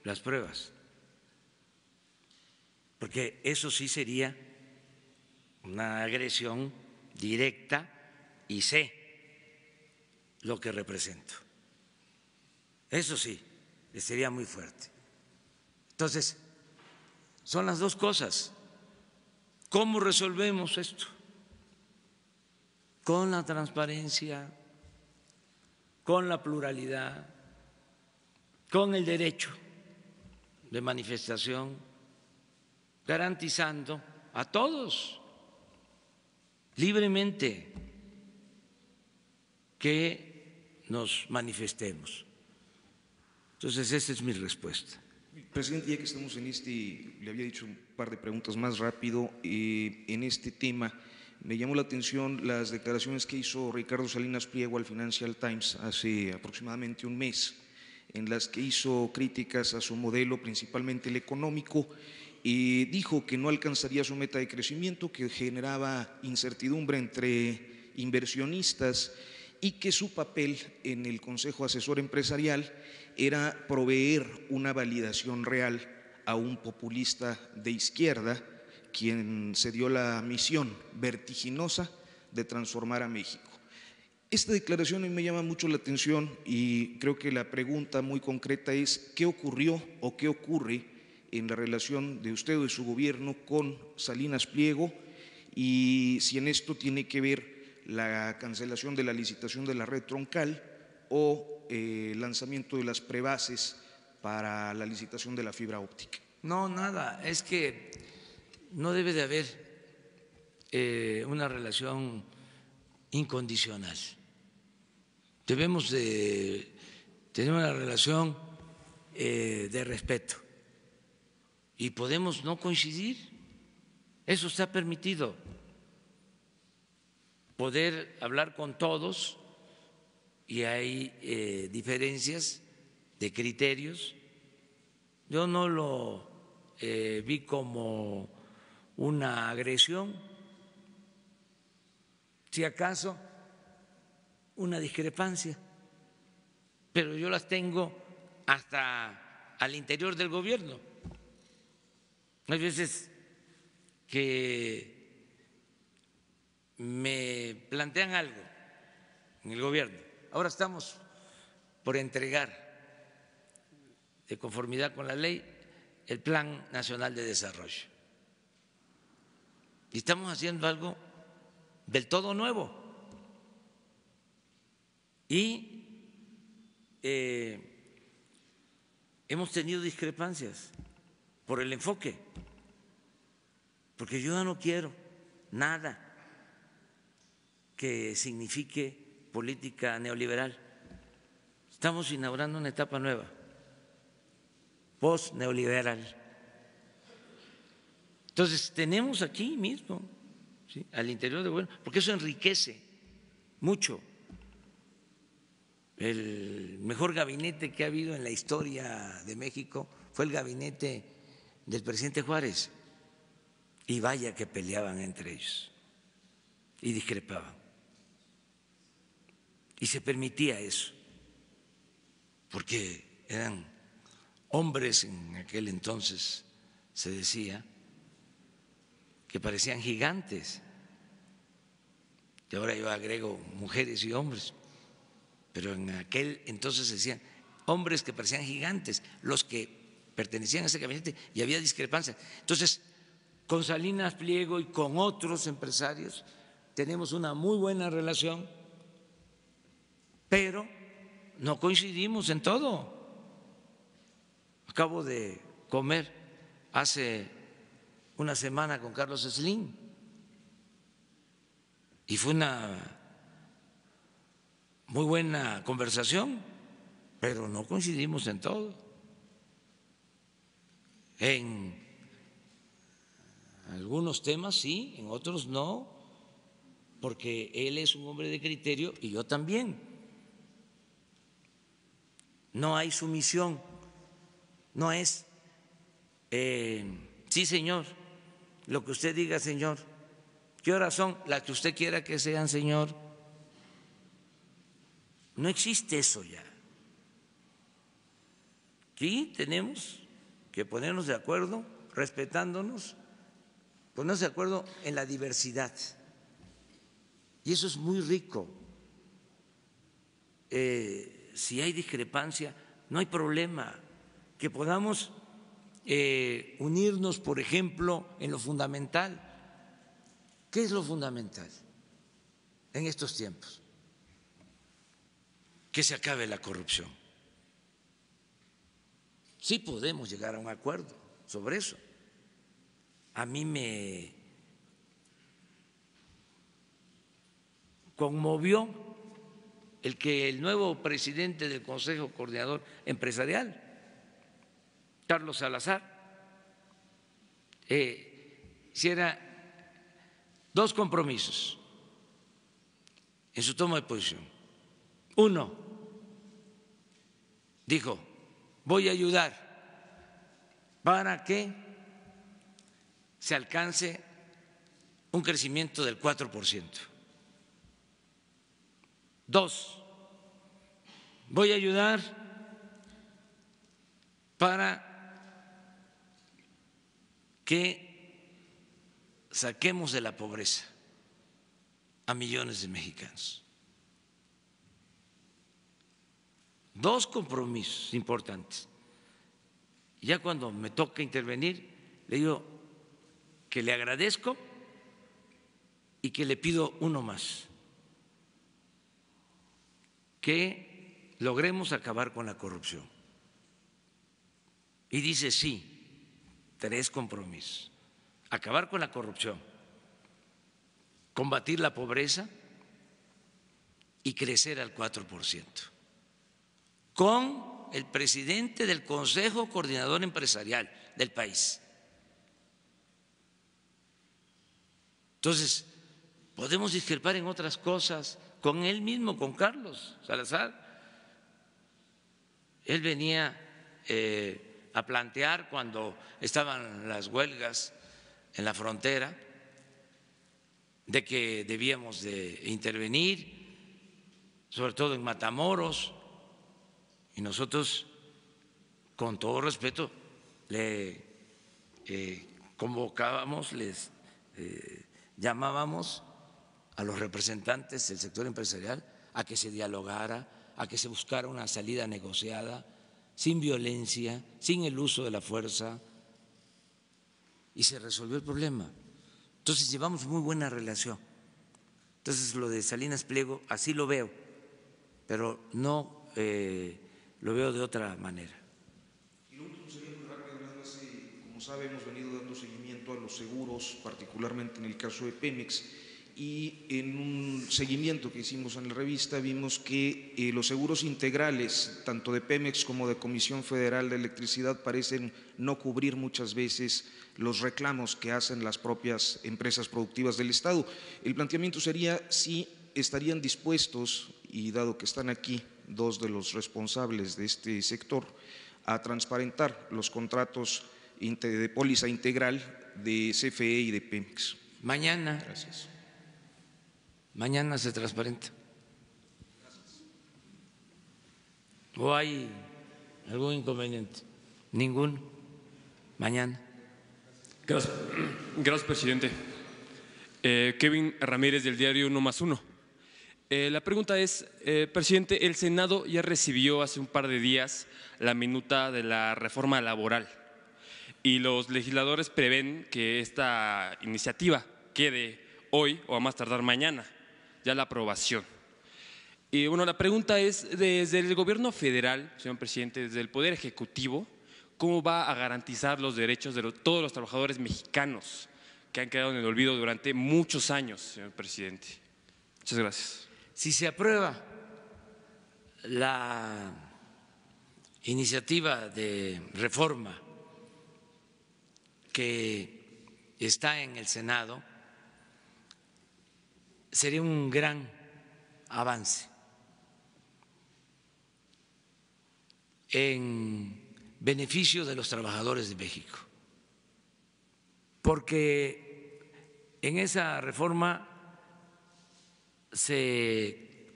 S1: las pruebas, porque eso sí sería una agresión directa y sé lo que represento. Eso sí, sería muy fuerte. Entonces, son las dos cosas. ¿Cómo resolvemos esto? Con la transparencia con la pluralidad, con el derecho de manifestación, garantizando a todos libremente que nos manifestemos. Entonces, esa es mi respuesta.
S5: Presidente, ya que estamos en este, le había dicho un par de preguntas más rápido eh, en este tema. Me llamó la atención las declaraciones que hizo Ricardo Salinas Pliego al Financial Times hace aproximadamente un mes, en las que hizo críticas a su modelo, principalmente el económico, y dijo que no alcanzaría su meta de crecimiento, que generaba incertidumbre entre inversionistas y que su papel en el Consejo Asesor Empresarial era proveer una validación real a un populista de izquierda quien se dio la misión vertiginosa de transformar a México. Esta declaración a mí me llama mucho la atención y creo que la pregunta muy concreta es ¿qué ocurrió o qué ocurre en la relación de usted o de su gobierno con Salinas Pliego y si en esto tiene que ver la cancelación de la licitación de la red troncal o eh, el lanzamiento de las prebases para la licitación de la fibra óptica?
S1: No, nada, es que no debe de haber eh, una relación incondicional. Debemos de tener una relación eh, de respeto y podemos no coincidir. Eso está permitido. Poder hablar con todos y hay eh, diferencias de criterios. Yo no lo vi como una agresión, si acaso una discrepancia, pero yo las tengo hasta al interior del gobierno. Hay veces que me plantean algo en el gobierno. Ahora estamos por entregar, de conformidad con la ley, el Plan Nacional de Desarrollo. Y estamos haciendo algo del todo nuevo. Y eh, hemos tenido discrepancias por el enfoque, porque yo no quiero nada que signifique política neoliberal. Estamos inaugurando una etapa nueva, post-neoliberal. Entonces, tenemos aquí mismo, al interior de bueno, porque eso enriquece mucho el mejor gabinete que ha habido en la historia de México fue el gabinete del presidente Juárez. Y vaya que peleaban entre ellos y discrepaban. Y se permitía eso, porque eran hombres en aquel entonces, se decía, que parecían gigantes. Y ahora yo agrego mujeres y hombres, pero en aquel entonces decían hombres que parecían gigantes, los que pertenecían a ese gabinete, y había discrepancias. Entonces, con Salinas Pliego y con otros empresarios tenemos una muy buena relación, pero no coincidimos en todo. Acabo de comer hace una semana con Carlos Slim y fue una muy buena conversación, pero no coincidimos en todo. En algunos temas sí, en otros no, porque él es un hombre de criterio y yo también. No hay sumisión, no es, eh, sí señor, lo que usted diga, Señor. ¿Qué horas son? Las que usted quiera que sean, Señor. No existe eso ya. Aquí tenemos que ponernos de acuerdo, respetándonos, ponernos de acuerdo en la diversidad. Y eso es muy rico. Eh, si hay discrepancia, no hay problema. Que podamos eh, unirnos, por ejemplo, en lo fundamental. ¿Qué es lo fundamental en estos tiempos? Que se acabe la corrupción. Sí podemos llegar a un acuerdo sobre eso. A mí me conmovió el que el nuevo presidente del Consejo Coordinador Empresarial Carlos Salazar, hiciera eh, dos compromisos en su toma de posición. Uno, dijo, voy a ayudar para que se alcance un crecimiento del 4%. Dos, voy a ayudar para que saquemos de la pobreza a millones de mexicanos. Dos compromisos importantes. Ya cuando me toca intervenir, le digo que le agradezco y que le pido uno más, que logremos acabar con la corrupción. Y dice sí tres compromisos. Acabar con la corrupción, combatir la pobreza y crecer al 4%. Con el presidente del Consejo Coordinador Empresarial del país. Entonces, podemos discrepar en otras cosas con él mismo, con Carlos Salazar. Él venía... Eh, a plantear cuando estaban las huelgas en la frontera de que debíamos de intervenir, sobre todo en Matamoros, y nosotros, con todo respeto, le eh, convocábamos, les eh, llamábamos a los representantes del sector empresarial a que se dialogara, a que se buscara una salida negociada sin violencia, sin el uso de la fuerza, y se resolvió el problema. Entonces llevamos muy buena relación. Entonces lo de Salinas Pliego, así lo veo, pero no eh, lo veo de otra manera.
S5: Y lo último sería muy rápido, eh, como sabe, hemos venido dando seguimiento a los seguros, particularmente en el caso de Pemex y en un seguimiento que hicimos en la revista vimos que eh, los seguros integrales, tanto de Pemex como de Comisión Federal de Electricidad, parecen no cubrir muchas veces los reclamos que hacen las propias empresas productivas del Estado. El planteamiento sería si estarían dispuestos, y dado que están aquí dos de los responsables de este sector, a transparentar los contratos de póliza integral
S1: de CFE y de Pemex. Mañana. Gracias. Mañana se transparente. ¿O hay algún inconveniente? Ningún. Mañana.
S6: Gracias, presidente. Eh, Kevin Ramírez del diario Uno Más Uno. Eh, la pregunta es, eh, presidente, el Senado ya recibió hace un par de días la minuta de la reforma laboral y los legisladores prevén que esta iniciativa quede hoy o a más tardar mañana ya la aprobación. Y bueno, la pregunta es, desde el gobierno federal, señor presidente, desde el Poder Ejecutivo, ¿cómo va a garantizar los derechos de todos los trabajadores mexicanos que han quedado en el olvido durante muchos años, señor presidente?
S1: Muchas gracias. Si se aprueba la iniciativa de reforma que está en el Senado, sería un gran avance en beneficio de los trabajadores de México, porque en esa reforma se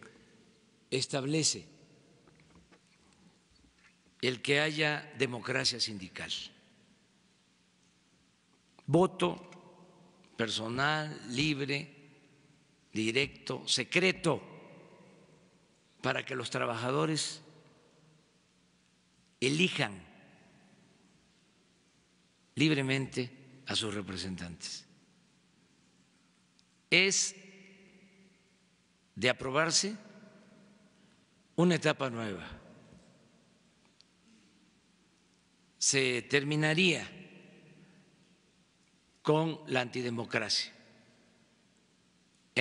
S1: establece el que haya democracia sindical, voto personal, libre, directo, secreto, para que los trabajadores elijan libremente a sus representantes. Es de aprobarse una etapa nueva. Se terminaría con la antidemocracia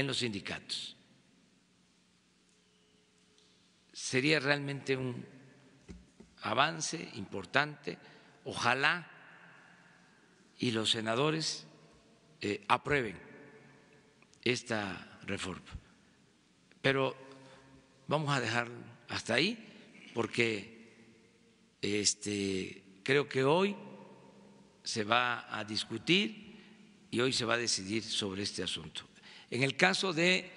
S1: en los sindicatos. Sería realmente un avance importante. Ojalá y los senadores eh, aprueben esta reforma. Pero vamos a dejar hasta ahí porque este, creo que hoy se va a discutir y hoy se va a decidir sobre este asunto. En el caso de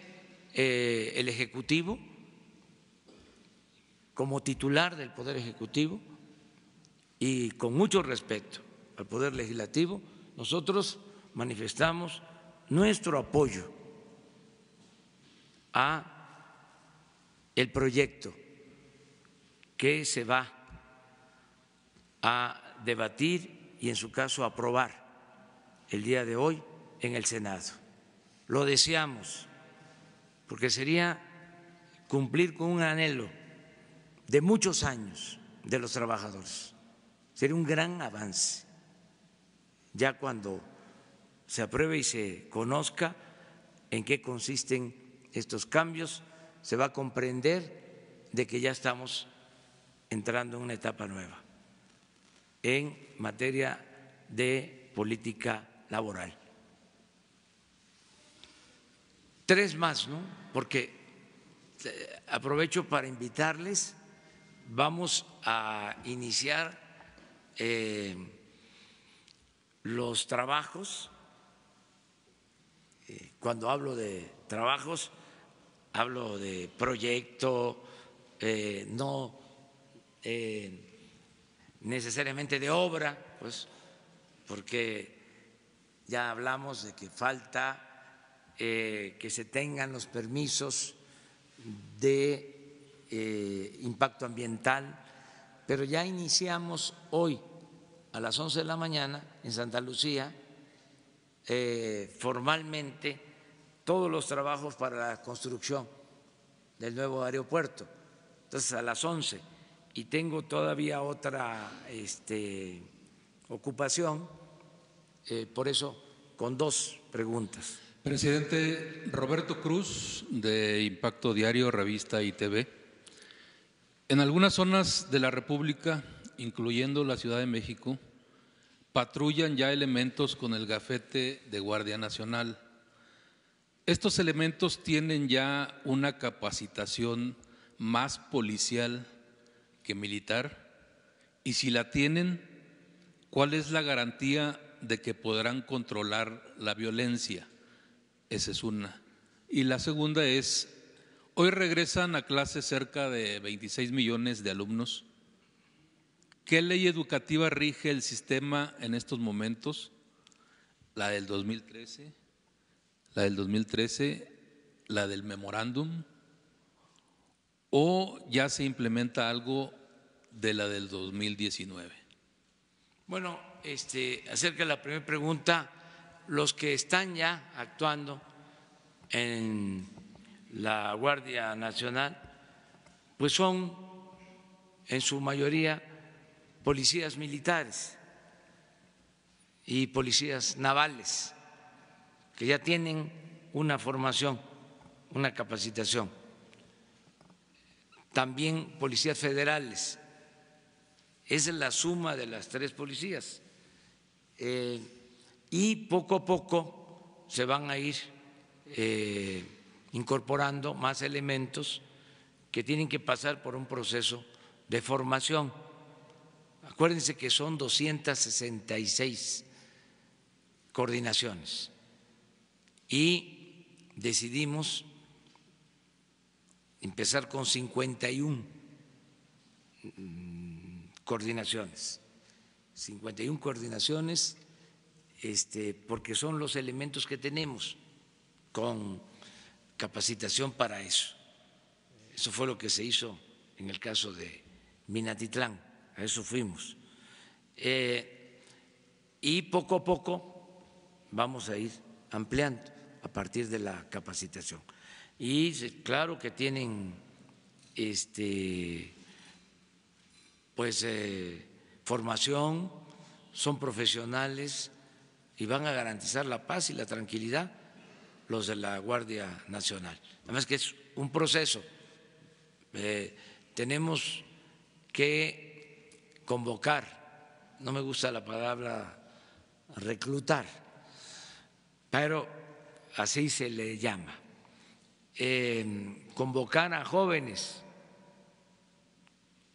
S1: eh, Ejecutivo, como titular del Poder Ejecutivo y con mucho respeto al Poder Legislativo, nosotros manifestamos nuestro apoyo a el proyecto que se va a debatir y en su caso aprobar el día de hoy en el Senado lo deseamos, porque sería cumplir con un anhelo de muchos años de los trabajadores. Sería un gran avance. Ya cuando se apruebe y se conozca en qué consisten estos cambios, se va a comprender de que ya estamos entrando en una etapa nueva en materia de política laboral tres más, ¿no? Porque eh, aprovecho para invitarles, vamos a iniciar eh, los trabajos, eh, cuando hablo de trabajos, hablo de proyecto, no necesariamente de obra, pues, porque ya hablamos de que falta eh, que se tengan los permisos de eh, impacto ambiental, pero ya iniciamos hoy a las 11 de la mañana en Santa Lucía eh, formalmente todos los trabajos para la construcción del nuevo aeropuerto. Entonces, a las 11. Y tengo todavía otra este, ocupación, por eso con dos preguntas. Presidente Roberto Cruz,
S7: de Impacto Diario, Revista y TV. En algunas zonas de la República, incluyendo la Ciudad de México, patrullan ya elementos con el gafete de Guardia Nacional. Estos elementos tienen ya una capacitación más policial que militar y si la tienen, ¿cuál es la garantía de que podrán controlar la violencia? Esa es una. Y la segunda es, hoy regresan a clase cerca de 26 millones de alumnos. ¿Qué ley educativa rige el sistema en estos momentos? La del 2013, la del 2013, la del memorándum, o ya se implementa algo de la del 2019.
S1: Bueno, este, acerca de la primera pregunta, los que están ya actuando en la Guardia Nacional, pues son en su mayoría policías militares y policías navales, que ya tienen una formación, una capacitación. También policías federales. es la suma de las tres policías. Eh, y poco a poco se van a ir eh, incorporando más elementos que tienen que pasar por un proceso de formación. Acuérdense que son 266 coordinaciones y decidimos empezar con 51 mm, coordinaciones, 51 coordinaciones este, porque son los elementos que tenemos con capacitación para eso. Eso fue lo que se hizo en el caso de Minatitlán, a eso fuimos. Eh, y poco a poco vamos a ir ampliando a partir de la capacitación. Y claro que tienen este, pues, eh, formación, son profesionales, y van a garantizar la paz y la tranquilidad los de la Guardia Nacional. Además que es un proceso. Eh, tenemos que convocar, no me gusta la palabra reclutar, pero así se le llama, eh, convocar a jóvenes.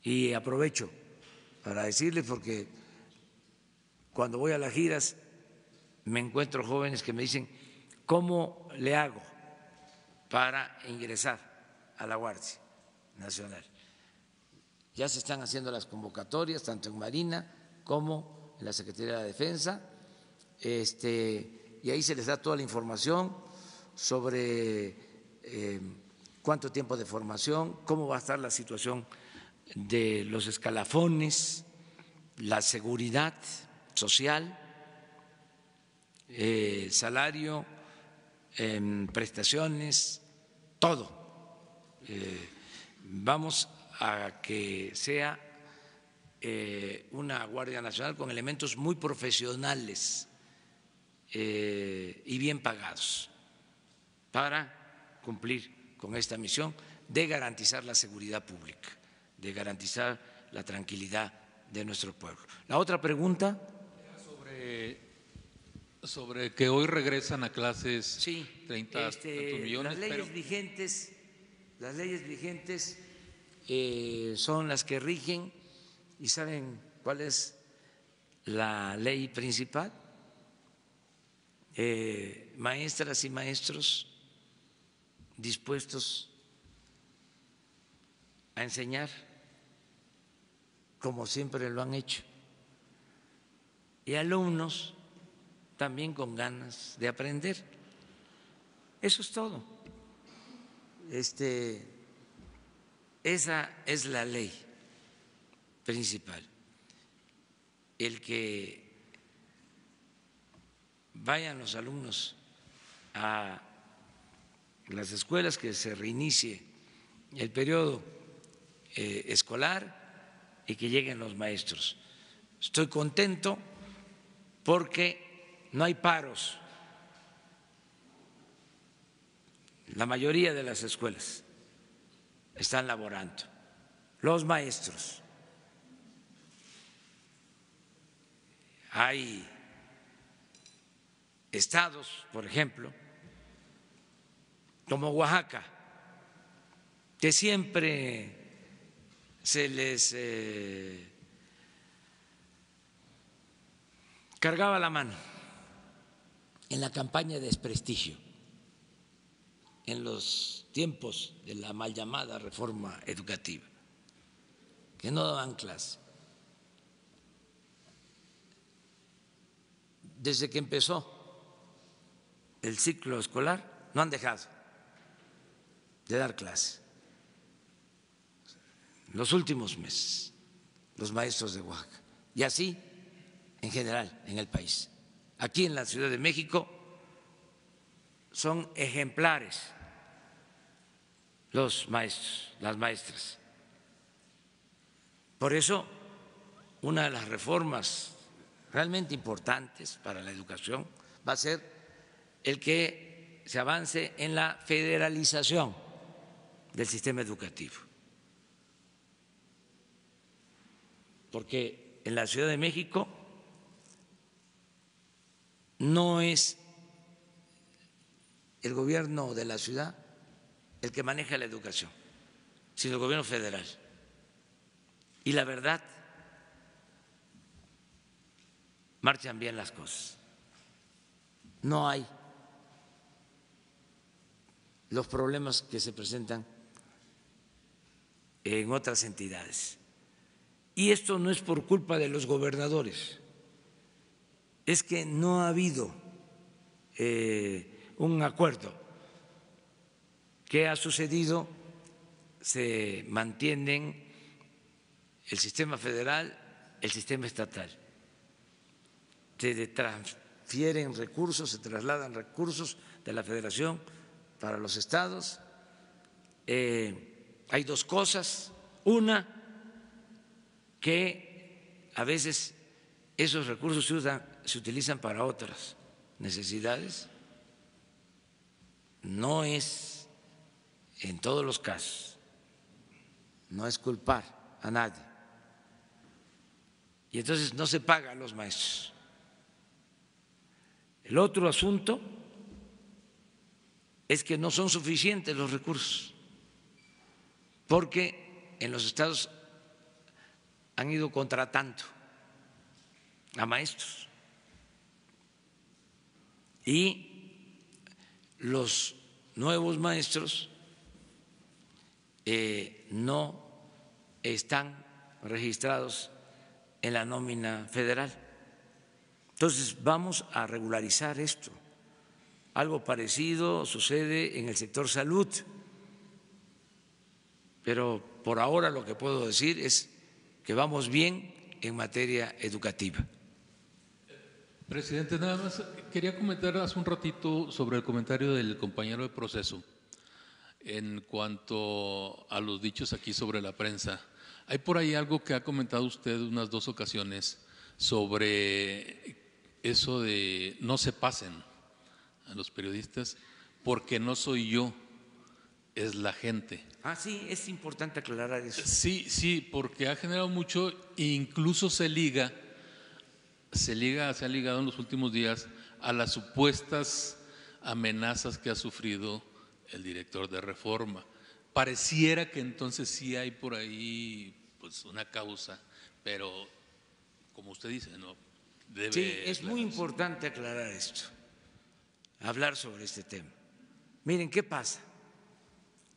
S1: Y aprovecho para decirles, porque cuando voy a las giras me encuentro jóvenes que me dicen, ¿cómo le hago para ingresar a la Guardia Nacional? Ya se están haciendo las convocatorias, tanto en Marina como en la Secretaría de la Defensa, este, y ahí se les da toda la información sobre eh, cuánto tiempo de formación, cómo va a estar la situación de los escalafones, la seguridad social eh, salario, prestaciones, todo. Eh, vamos a que sea eh, una Guardia Nacional con elementos muy profesionales y bien pagados para cumplir con esta misión de garantizar la seguridad pública, de garantizar la tranquilidad de nuestro pueblo. La otra pregunta sobre
S7: sobre que hoy regresan a clases sí, 30 este, millones. Las leyes
S1: vigentes, las leyes vigentes eh, son las que rigen y saben cuál es la ley principal. Eh, maestras y maestros dispuestos a enseñar como siempre lo han hecho y alumnos también con ganas de aprender. Eso es todo. Este, esa es la ley principal. El que vayan los alumnos a las escuelas, que se reinicie el periodo eh, escolar y que lleguen los maestros. Estoy contento porque no hay paros. La mayoría de las escuelas están laborando, los maestros. Hay estados, por ejemplo, como Oaxaca, que siempre se les eh, cargaba la mano en la campaña de desprestigio, en los tiempos de la mal llamada reforma educativa, que no daban clase. Desde que empezó el ciclo escolar, no han dejado de dar clase. Los últimos meses, los maestros de Oaxaca. Y así, en general, en el país aquí en la Ciudad de México son ejemplares los maestros, las maestras. Por eso, una de las reformas realmente importantes para la educación va a ser el que se avance en la federalización del sistema educativo. Porque en la Ciudad de México no es el gobierno de la ciudad el que maneja la educación, sino el gobierno federal. Y la verdad, marchan bien las cosas. No hay los problemas que se presentan en otras entidades. Y esto no es por culpa de los gobernadores es que no ha habido eh, un acuerdo. ¿Qué ha sucedido? Se mantienen el sistema federal, el sistema estatal. Se transfieren recursos, se trasladan recursos de la federación para los estados. Eh, hay dos cosas. Una, que a veces esos recursos se usan se utilizan para otras necesidades, no es en todos los casos, no es culpar a nadie. Y entonces no se paga a los maestros. El otro asunto es que no son suficientes los recursos, porque en los estados han ido contratando a maestros y los nuevos maestros eh, no están registrados en la nómina federal. Entonces vamos a regularizar esto. Algo parecido sucede en el sector salud, pero por ahora lo que puedo decir es que vamos bien en materia educativa.
S7: Presidente, nada más quería comentar hace un ratito sobre el comentario del compañero de proceso en cuanto a los dichos aquí sobre la prensa. Hay por ahí algo que ha comentado usted unas dos ocasiones sobre eso de no se pasen a los periodistas porque no soy yo, es la gente.
S1: Ah, sí, es importante aclarar eso. Sí,
S7: sí, porque ha generado mucho, incluso se liga se, liga, se ha ligado en los últimos días a las supuestas amenazas que ha sufrido el director de reforma. Pareciera que entonces sí hay por ahí pues, una causa, pero como usted dice, no debe. Sí, es
S1: muy importante aclarar esto, hablar sobre este tema. Miren, ¿qué pasa?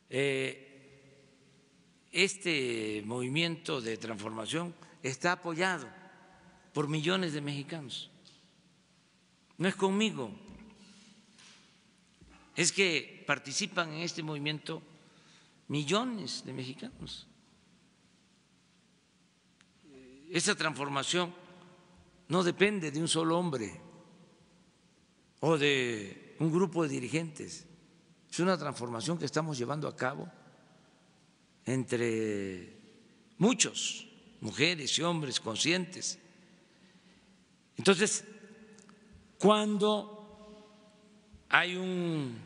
S1: Eh, este movimiento de transformación está apoyado por millones de mexicanos. No es conmigo, es que participan en este movimiento millones de mexicanos. Esa transformación no depende de un solo hombre o de un grupo de dirigentes. Es una transformación que estamos llevando a cabo entre muchos, mujeres y hombres conscientes entonces, cuando hay un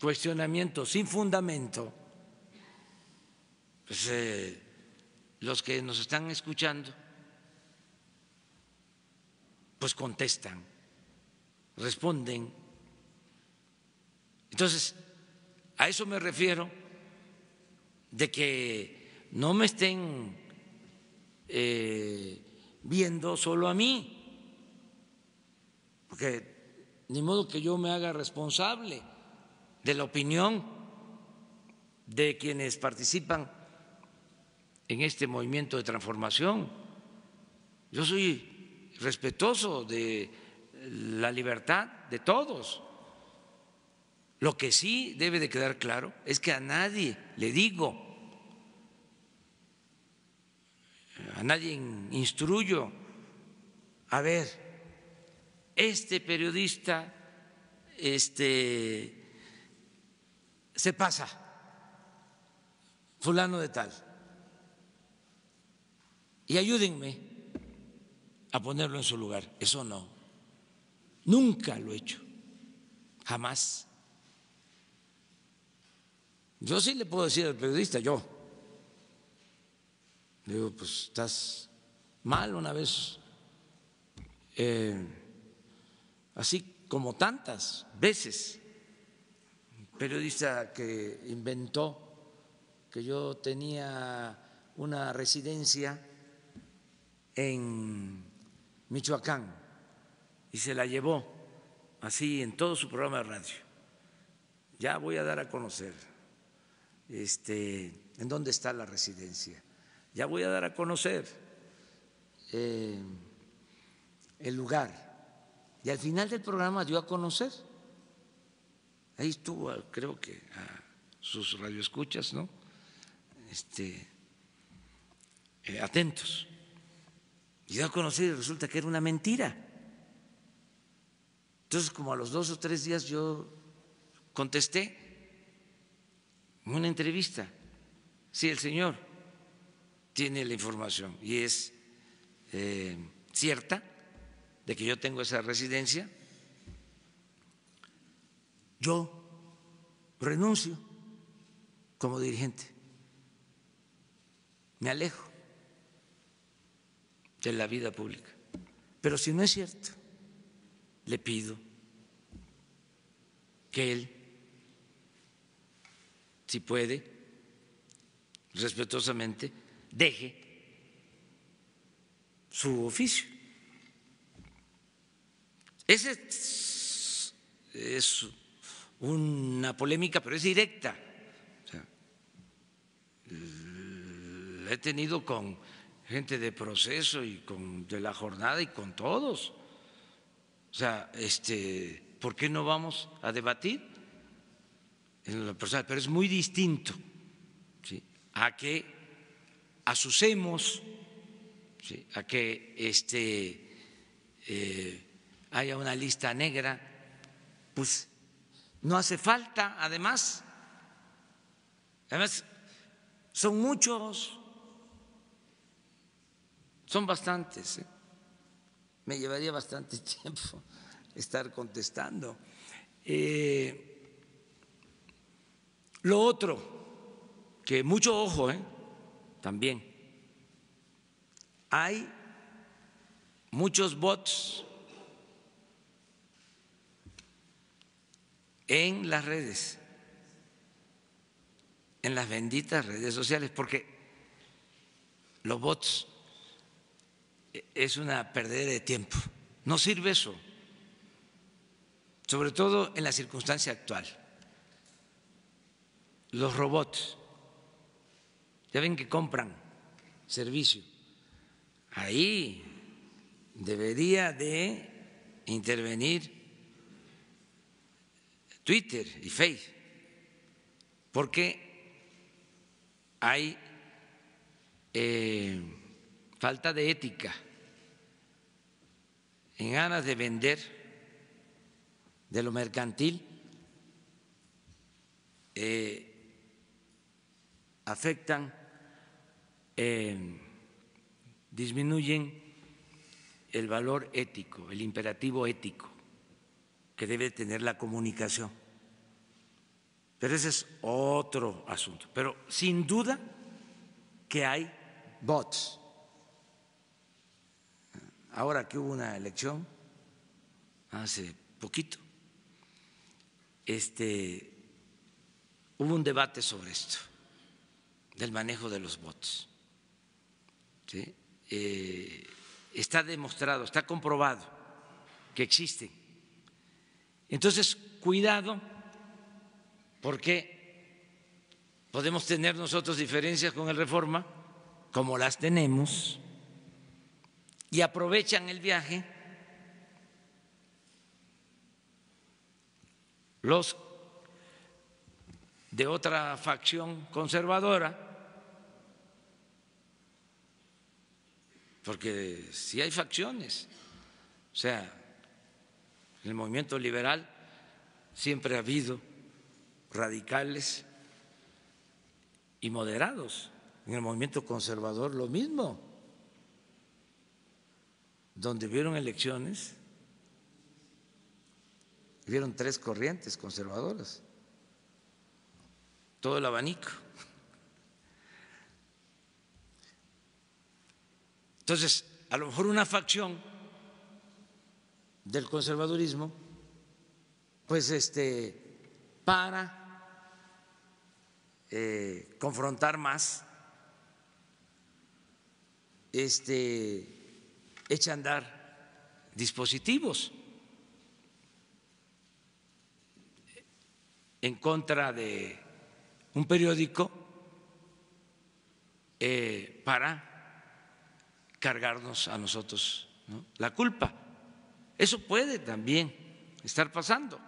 S1: cuestionamiento sin fundamento, pues eh, los que nos están escuchando, pues contestan, responden. Entonces, a eso me refiero de que no me estén eh, viendo solo a mí porque ni modo que yo me haga responsable de la opinión de quienes participan en este movimiento de transformación. Yo soy respetuoso de la libertad de todos. Lo que sí debe de quedar claro es que a nadie le digo, a nadie instruyo, a ver, este periodista este, se pasa, fulano de tal, y ayúdenme a ponerlo en su lugar. Eso no, nunca lo he hecho, jamás. Yo sí le puedo decir al periodista, yo, le digo, pues estás mal una vez. Eh, así como tantas veces. Un periodista que inventó que yo tenía una residencia en Michoacán y se la llevó así en todo su programa de radio. Ya voy a dar a conocer este, en dónde está la residencia. Ya voy a dar a conocer eh, el lugar y al final del programa dio a conocer, ahí estuvo, creo que a sus radioescuchas, ¿no? Este, eh, atentos. Y dio a conocer y resulta que era una mentira. Entonces, como a los dos o tres días yo contesté en una entrevista, si el señor tiene la información y es eh, cierta de que yo tengo esa residencia, yo renuncio como dirigente, me alejo de la vida pública. Pero si no es cierto, le pido que él, si puede, respetuosamente, deje su oficio esa es, una polémica, pero es directa. la he tenido con gente de proceso y con de la jornada y con todos. O sea, este, ¿por qué no vamos a debatir Pero es muy distinto a que asusemos, a que este, eh, haya una lista negra, pues no hace falta, además, además son muchos, son bastantes, ¿eh? me llevaría bastante tiempo estar contestando. Eh, lo otro, que mucho ojo, ¿eh? también, hay muchos bots en las redes, en las benditas redes sociales, porque los bots e, es una perder de tiempo. No sirve eso, sobre todo en la circunstancia actual. Los robots, ya ven que compran servicio. Ahí debería de intervenir Twitter y Facebook, porque hay eh, falta de ética en ganas de vender de lo mercantil, eh, afectan, eh, disminuyen el valor ético, el imperativo ético que debe tener la comunicación. Pero ese es otro asunto. Pero sin duda que hay bots. Ahora que hubo una elección, hace poquito, este, hubo un debate sobre esto, del manejo de los bots. Eh, está demostrado, está comprobado que existen entonces, cuidado, porque podemos tener nosotros diferencias con el Reforma, como las tenemos, y aprovechan el viaje los de otra facción conservadora, porque si hay facciones, o sea, en el movimiento liberal siempre ha habido radicales y moderados. En el movimiento conservador lo mismo. Donde vieron elecciones, vieron tres corrientes conservadoras, todo el abanico. Entonces, a lo mejor una facción del conservadurismo, pues este, para eh, confrontar más, este, echa a andar dispositivos en contra de un periódico eh, para cargarnos a nosotros la culpa. Eso puede también estar pasando.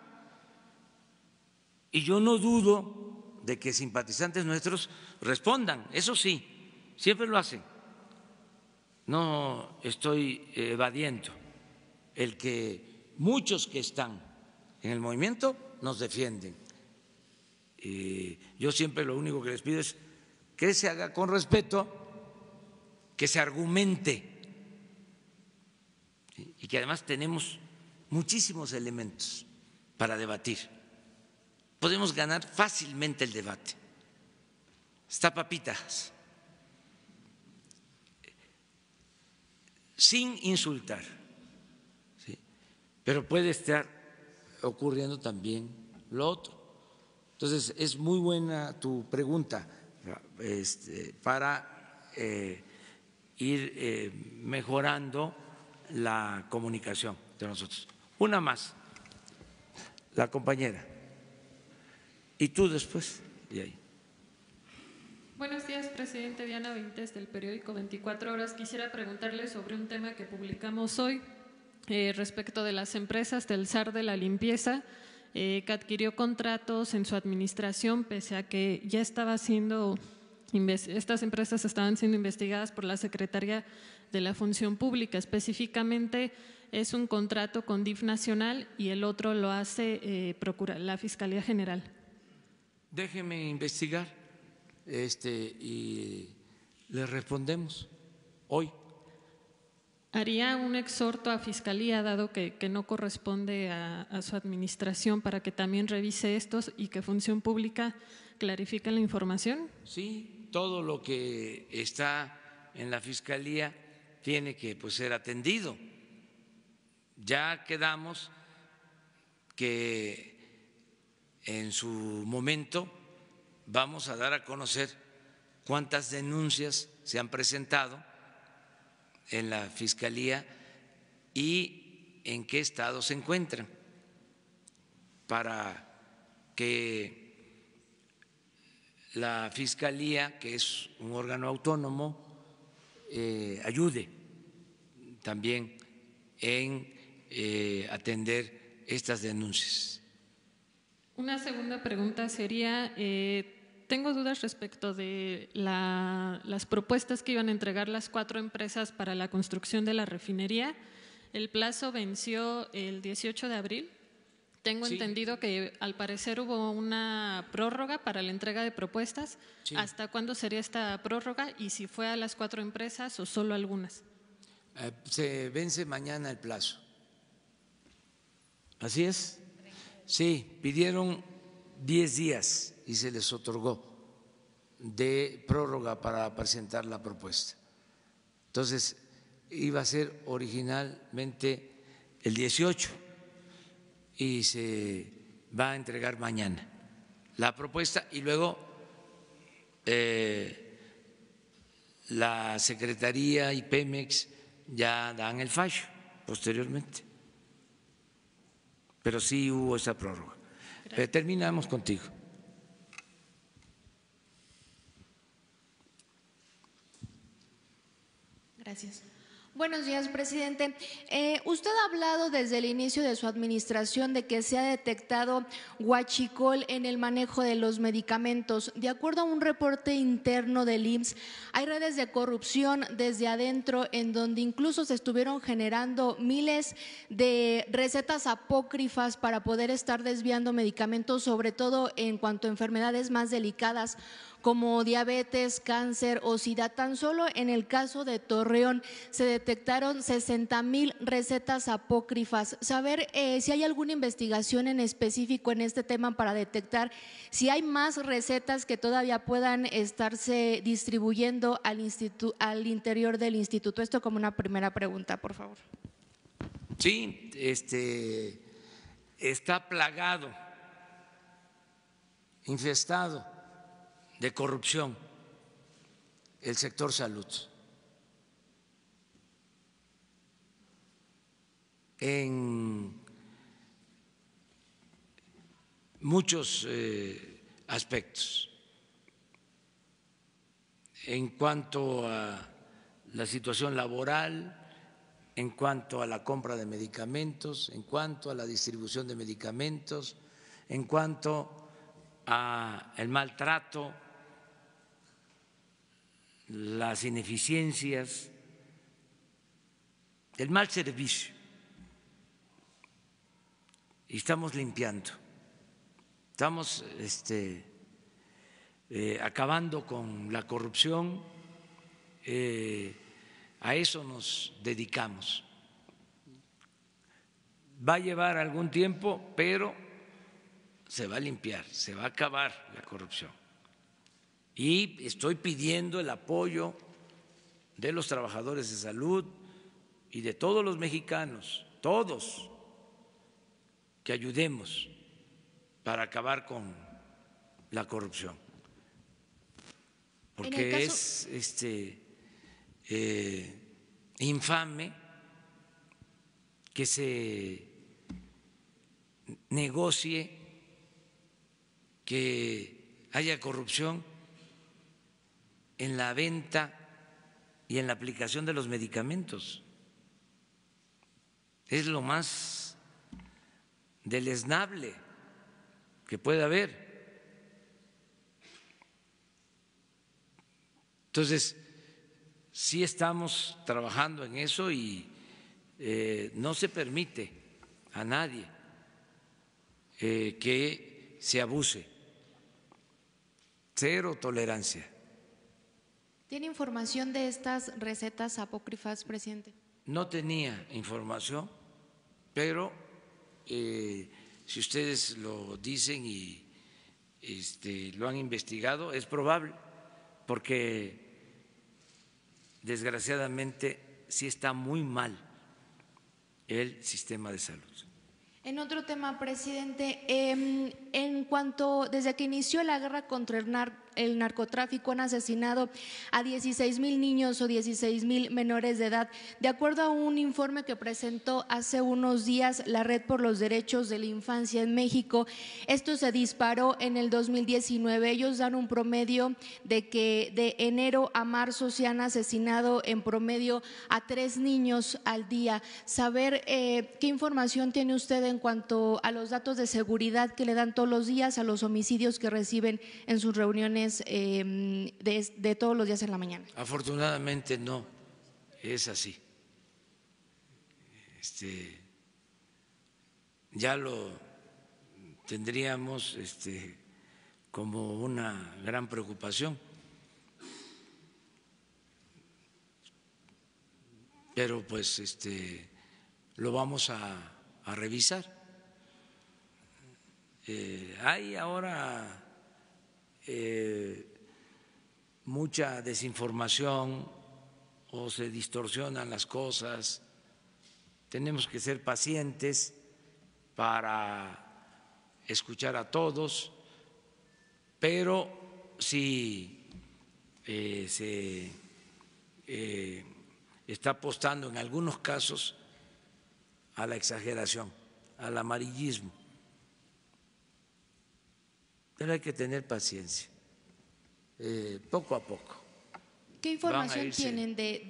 S1: Y yo no dudo de que simpatizantes nuestros respondan, eso sí, siempre lo hacen. No estoy evadiendo el que muchos que están en el movimiento nos defienden. Y yo siempre lo único que les pido es que se haga con respeto, que se argumente y que además tenemos muchísimos elementos para debatir. Podemos ganar fácilmente el debate. Está papitas. Sin insultar. Pero puede estar ocurriendo también lo otro. Entonces, es muy buena tu pregunta este, para eh, ir eh, mejorando la comunicación de nosotros. Una más, la compañera. Y tú después, ahí.
S8: Buenos días, presidente Diana Vintes del periódico 24 Horas. Quisiera preguntarle sobre un tema que publicamos hoy eh, respecto de las empresas del SAR de la limpieza, eh, que adquirió contratos en su administración, pese a que ya estaba siendo, estas empresas estaban siendo investigadas por la Secretaría de la función pública. Específicamente es un contrato con DIF Nacional y el otro lo hace eh, la Fiscalía General.
S1: Déjeme investigar este, y le respondemos hoy.
S8: Haría un exhorto a Fiscalía, dado que, no corresponde a, a, su administración, para que también revise estos y que Función Pública clarifique la información.
S1: Sí, todo lo que está en la Fiscalía tiene que pues, ser atendido. Ya quedamos que en su momento vamos a dar a conocer cuántas denuncias se han presentado en la Fiscalía y en qué estado se encuentran para que la Fiscalía, que es un órgano autónomo, eh, ayude también en eh, atender estas denuncias.
S8: Una segunda pregunta sería, eh, tengo dudas respecto de las propuestas que iban a entregar las cuatro empresas para la construcción de la refinería. El plazo venció el 18 de abril tengo entendido que al parecer hubo una prórroga para la entrega de propuestas. ¿Hasta cuándo sería esta prórroga y si fue a las cuatro empresas o solo algunas?
S1: Eh, se vence mañana el plazo. ¿Así es? Sí, pidieron 10 días y se les otorgó de prórroga para presentar la propuesta. Entonces, iba a ser originalmente el 18 y se va a entregar mañana la propuesta y luego eh, la Secretaría y Pemex ya dan el fallo posteriormente. Pero sí hubo esa prórroga. terminamos contigo.
S3: Gracias. Buenos días, presidente. Eh, usted ha hablado desde el inicio de su administración de que se ha detectado huachicol en el manejo de los medicamentos. De acuerdo a un reporte interno del IMSS, hay redes de corrupción desde adentro en donde incluso se estuvieron generando miles de recetas apócrifas para poder estar desviando medicamentos, sobre todo en cuanto a enfermedades más delicadas como diabetes, cáncer o sida. Tan solo en el caso de Torreón se detectaron 60 mil recetas apócrifas. Saber eh, si hay alguna investigación en específico en este tema para detectar si hay más recetas que todavía puedan estarse distribuyendo al, al interior del instituto. Esto como una primera pregunta, por favor.
S1: Sí, este está plagado,
S3: infestado
S1: de corrupción el sector salud. En muchos eh, aspectos. En cuanto a la situación laboral, en cuanto a la compra de medicamentos, en cuanto a la distribución de medicamentos, en cuanto a el maltrato las ineficiencias, el mal servicio. Y estamos limpiando, estamos este, eh, acabando con la corrupción, eh, a eso nos dedicamos. Va a llevar algún tiempo, pero se va a limpiar, se va a acabar la corrupción y estoy pidiendo el apoyo de los trabajadores de salud y de todos los mexicanos, todos, que ayudemos para acabar con la corrupción.
S6: Porque es
S1: este, eh, infame que se negocie que haya corrupción en la venta y en la aplicación de los medicamentos. Es lo más deleznable que puede haber. Entonces, sí estamos trabajando en eso y eh, no se permite a nadie eh, que se abuse. Cero tolerancia.
S3: ¿Tiene información de estas recetas apócrifas, presidente?
S1: No tenía información, pero eh, si ustedes lo dicen y este, lo han investigado, es probable, porque desgraciadamente sí está muy mal el sistema de salud.
S3: En otro tema, presidente, em, en cuanto desde que inició la guerra contra el el narcotráfico han asesinado a 16 mil niños o 16 mil menores de edad. De acuerdo a un informe que presentó hace unos días la Red por los Derechos de la Infancia en México, esto se disparó en el 2019. Ellos dan un promedio de que de enero a marzo se han asesinado en promedio a tres niños al día. Saber eh, qué información tiene usted en cuanto a los datos de seguridad que le dan todos los días, a los homicidios que reciben en sus reuniones Em, de, todos los días en la mañana.
S1: Afortunadamente no es así. Este, ya lo tendríamos este, como una gran preocupación. Pero pues este, lo vamos a, revisar. Eh, hay ahora eh, mucha desinformación o se distorsionan las cosas. Tenemos que ser pacientes para escuchar a todos, pero si eh, se eh, está apostando en algunos casos a la exageración, al amarillismo, pero hay que tener paciencia, eh, poco a poco.
S3: ¿Qué información tienen de,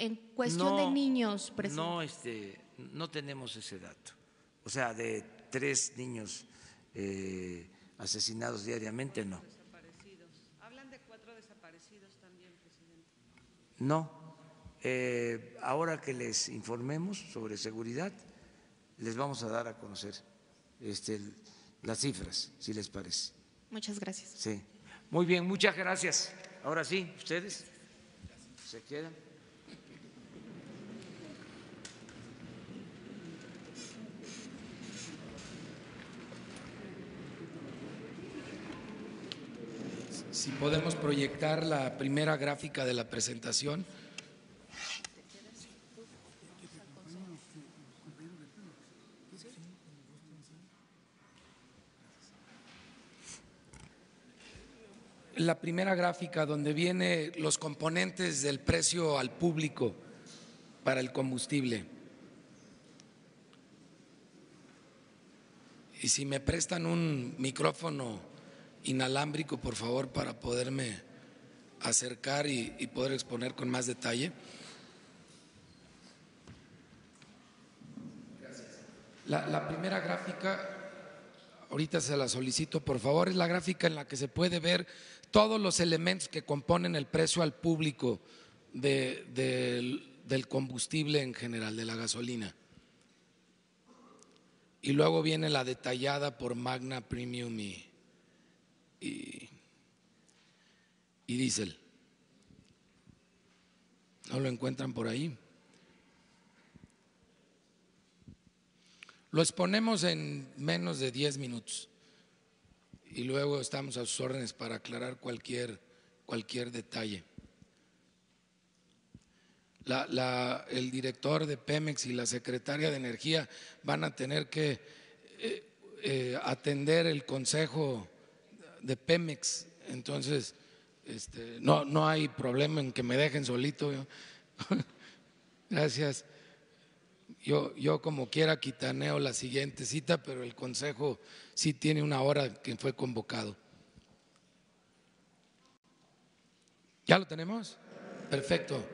S3: en, cuestión de niños? Presidente?
S1: No, este, no tenemos ese dato. O sea, de tres niños eh, asesinados diariamente, no. Hablan de cuatro desaparecidos también, presidente. No. Eh, ahora que les informemos sobre seguridad, les vamos a dar a conocer este, las cifras, si les parece.
S3: Muchas gracias.
S1: Sí. Muy bien, muchas gracias. Ahora sí, ustedes se quedan.
S2: Si podemos proyectar la primera gráfica de la presentación. la primera gráfica donde vienen los componentes del precio al público para el combustible. Y si me prestan un micrófono inalámbrico, por favor, para poderme acercar y, poder exponer con más detalle. La, la primera gráfica ahorita se la solicito, por favor, es la gráfica en la que se puede ver todos los elementos que componen el precio al público del combustible en general, de la gasolina. Y luego viene la detallada por Magna Premium y, y, Diesel. ¿No lo encuentran por ahí? Lo exponemos en menos de 10 minutos y luego estamos a sus órdenes para aclarar cualquier, cualquier detalle. La, el director de Pemex y la secretaria de Energía van a tener que eh, eh, atender el consejo de Pemex. Entonces, este, no, no hay problema en que me dejen solito. Gracias. Yo, como quiera quitaneo la siguiente cita, pero el Consejo sí tiene una hora que fue convocado. ¿Ya lo tenemos? Perfecto.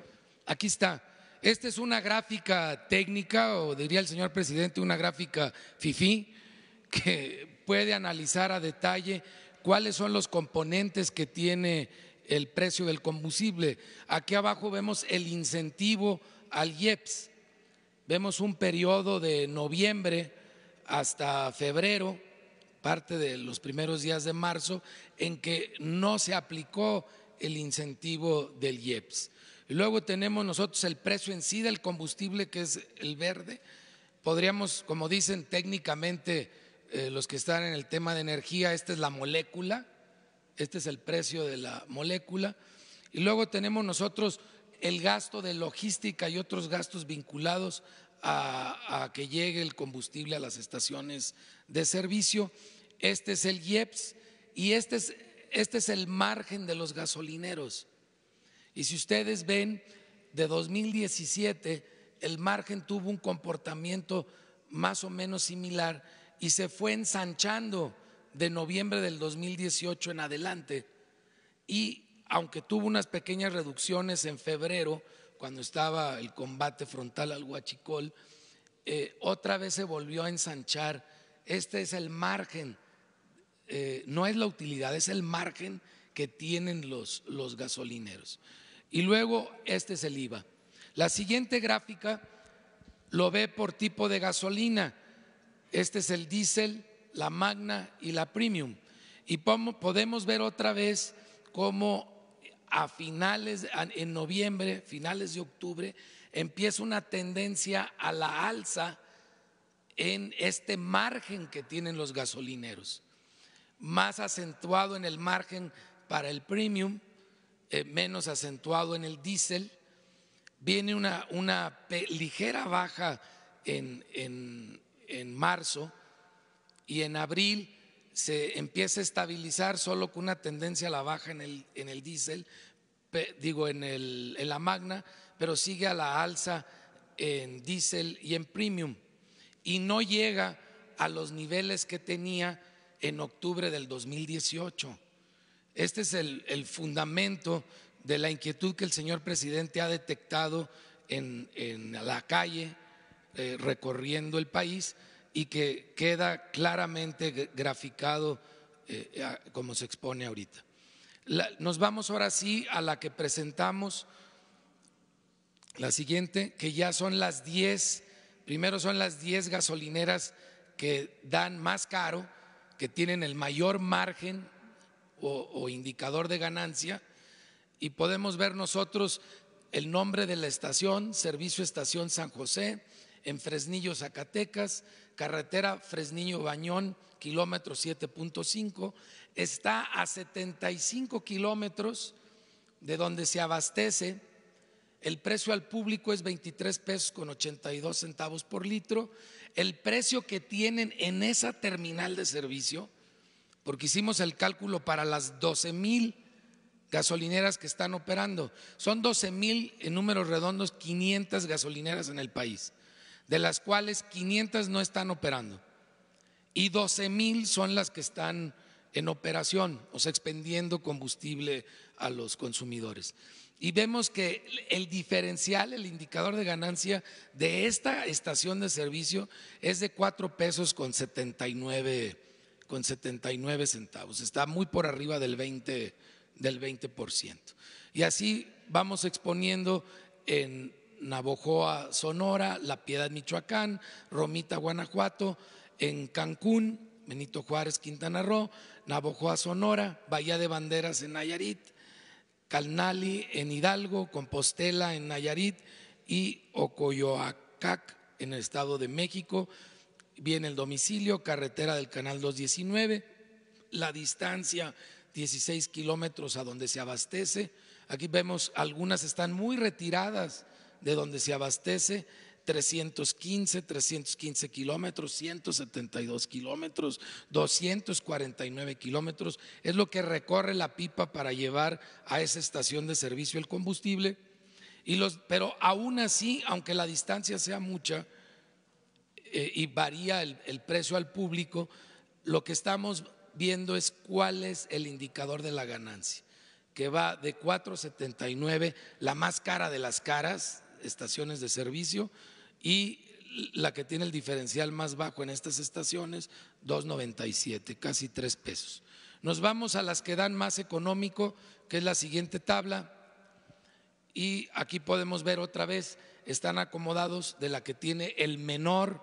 S2: Aquí está. Esta es una gráfica técnica, o diría el señor presidente, una gráfica FIFI, que puede analizar a detalle cuáles son los componentes que tiene el precio del combustible. Aquí abajo vemos el incentivo al IEPS, Vemos un periodo de noviembre hasta febrero, parte de los primeros días de marzo, en que no se aplicó el incentivo del IEPS. Luego tenemos nosotros el precio en sí del combustible, que es el verde. Podríamos, como dicen técnicamente eh, los que están en el tema de energía, esta es la molécula, este es el precio de la molécula. Y luego tenemos nosotros el gasto de logística y otros gastos vinculados a, que llegue el combustible a las estaciones de servicio. Este es el IEPS y este es, este es el margen de los gasolineros. Y si ustedes ven, de 2017 el margen tuvo un comportamiento más o menos similar y se fue ensanchando de noviembre del 2018 en adelante. Y aunque tuvo unas pequeñas reducciones en febrero, cuando estaba el combate frontal al Huachicol, eh, otra vez se volvió a ensanchar. Este es el margen, eh, no es la utilidad, es el margen que tienen los, los gasolineros. Y luego este es el IVA. La siguiente gráfica lo ve por tipo de gasolina. Este es el diésel, la magna y la premium. Y podemos ver otra vez cómo a finales, en noviembre, finales de octubre, empieza una tendencia a la alza en este margen que tienen los gasolineros, más acentuado en el margen para el premium, eh, menos acentuado en el diésel, viene una, ligera baja en marzo y en abril se empieza a estabilizar solo con una tendencia a la baja en el, en diésel, digo, en, el, la magna, pero sigue a la alza en diésel y en premium. Y no llega a los niveles que tenía en octubre del 2018. Este es el, fundamento de la inquietud que el señor presidente ha detectado en, la calle, eh, recorriendo el país y que queda claramente graficado eh, como se expone ahorita. nos vamos ahora sí a la que presentamos, la siguiente, que ya son las 10, primero son las 10 gasolineras que dan más caro, que tienen el mayor margen o indicador de ganancia, y podemos ver nosotros el nombre de la estación, Servicio Estación San José, en Fresnillo, Zacatecas, carretera fresniño bañón kilómetro 7.5, está a 75 kilómetros de donde se abastece. El precio al público es 23 pesos con 82 centavos por litro. El precio que tienen en esa terminal de servicio, porque hicimos el cálculo para las 12 mil gasolineras que están operando, son 12 mil en números redondos, 500 gasolineras en el país de las cuales 500 no están operando y 12 mil son las que están en operación, o sea, expendiendo combustible a los consumidores. Y vemos que el diferencial, el indicador de ganancia de esta estación de servicio es de 4 pesos con 79, con 79 centavos. Está muy por arriba del 20, del 20%. Y así vamos exponiendo en Navojoa, Sonora, La Piedad, Michoacán, Romita, Guanajuato, en Cancún, Benito Juárez, Quintana Roo, Navojoa, Sonora, Bahía de Banderas en Nayarit, Calnali en Hidalgo, Compostela en Nayarit y Ocoyoacac en el Estado de México. Viene el domicilio, carretera del Canal 219, la distancia 16 kilómetros a donde se abastece. Aquí vemos algunas están muy retiradas de donde se abastece 315, 315 kilómetros, 172 kilómetros, 249 kilómetros. Es lo que recorre la pipa para llevar a esa estación de servicio el combustible. Y los, pero aún así, aunque la distancia sea mucha eh, y varía el precio al público, lo que estamos viendo es cuál es el indicador de la ganancia, que va de 4,79, la más cara de las caras, estaciones de servicio y la que tiene el diferencial más bajo en estas estaciones, 2.97, casi 3 pesos. Nos vamos a las que dan más económico, que es la siguiente tabla, y aquí podemos ver otra vez, están acomodados de la que tiene el menor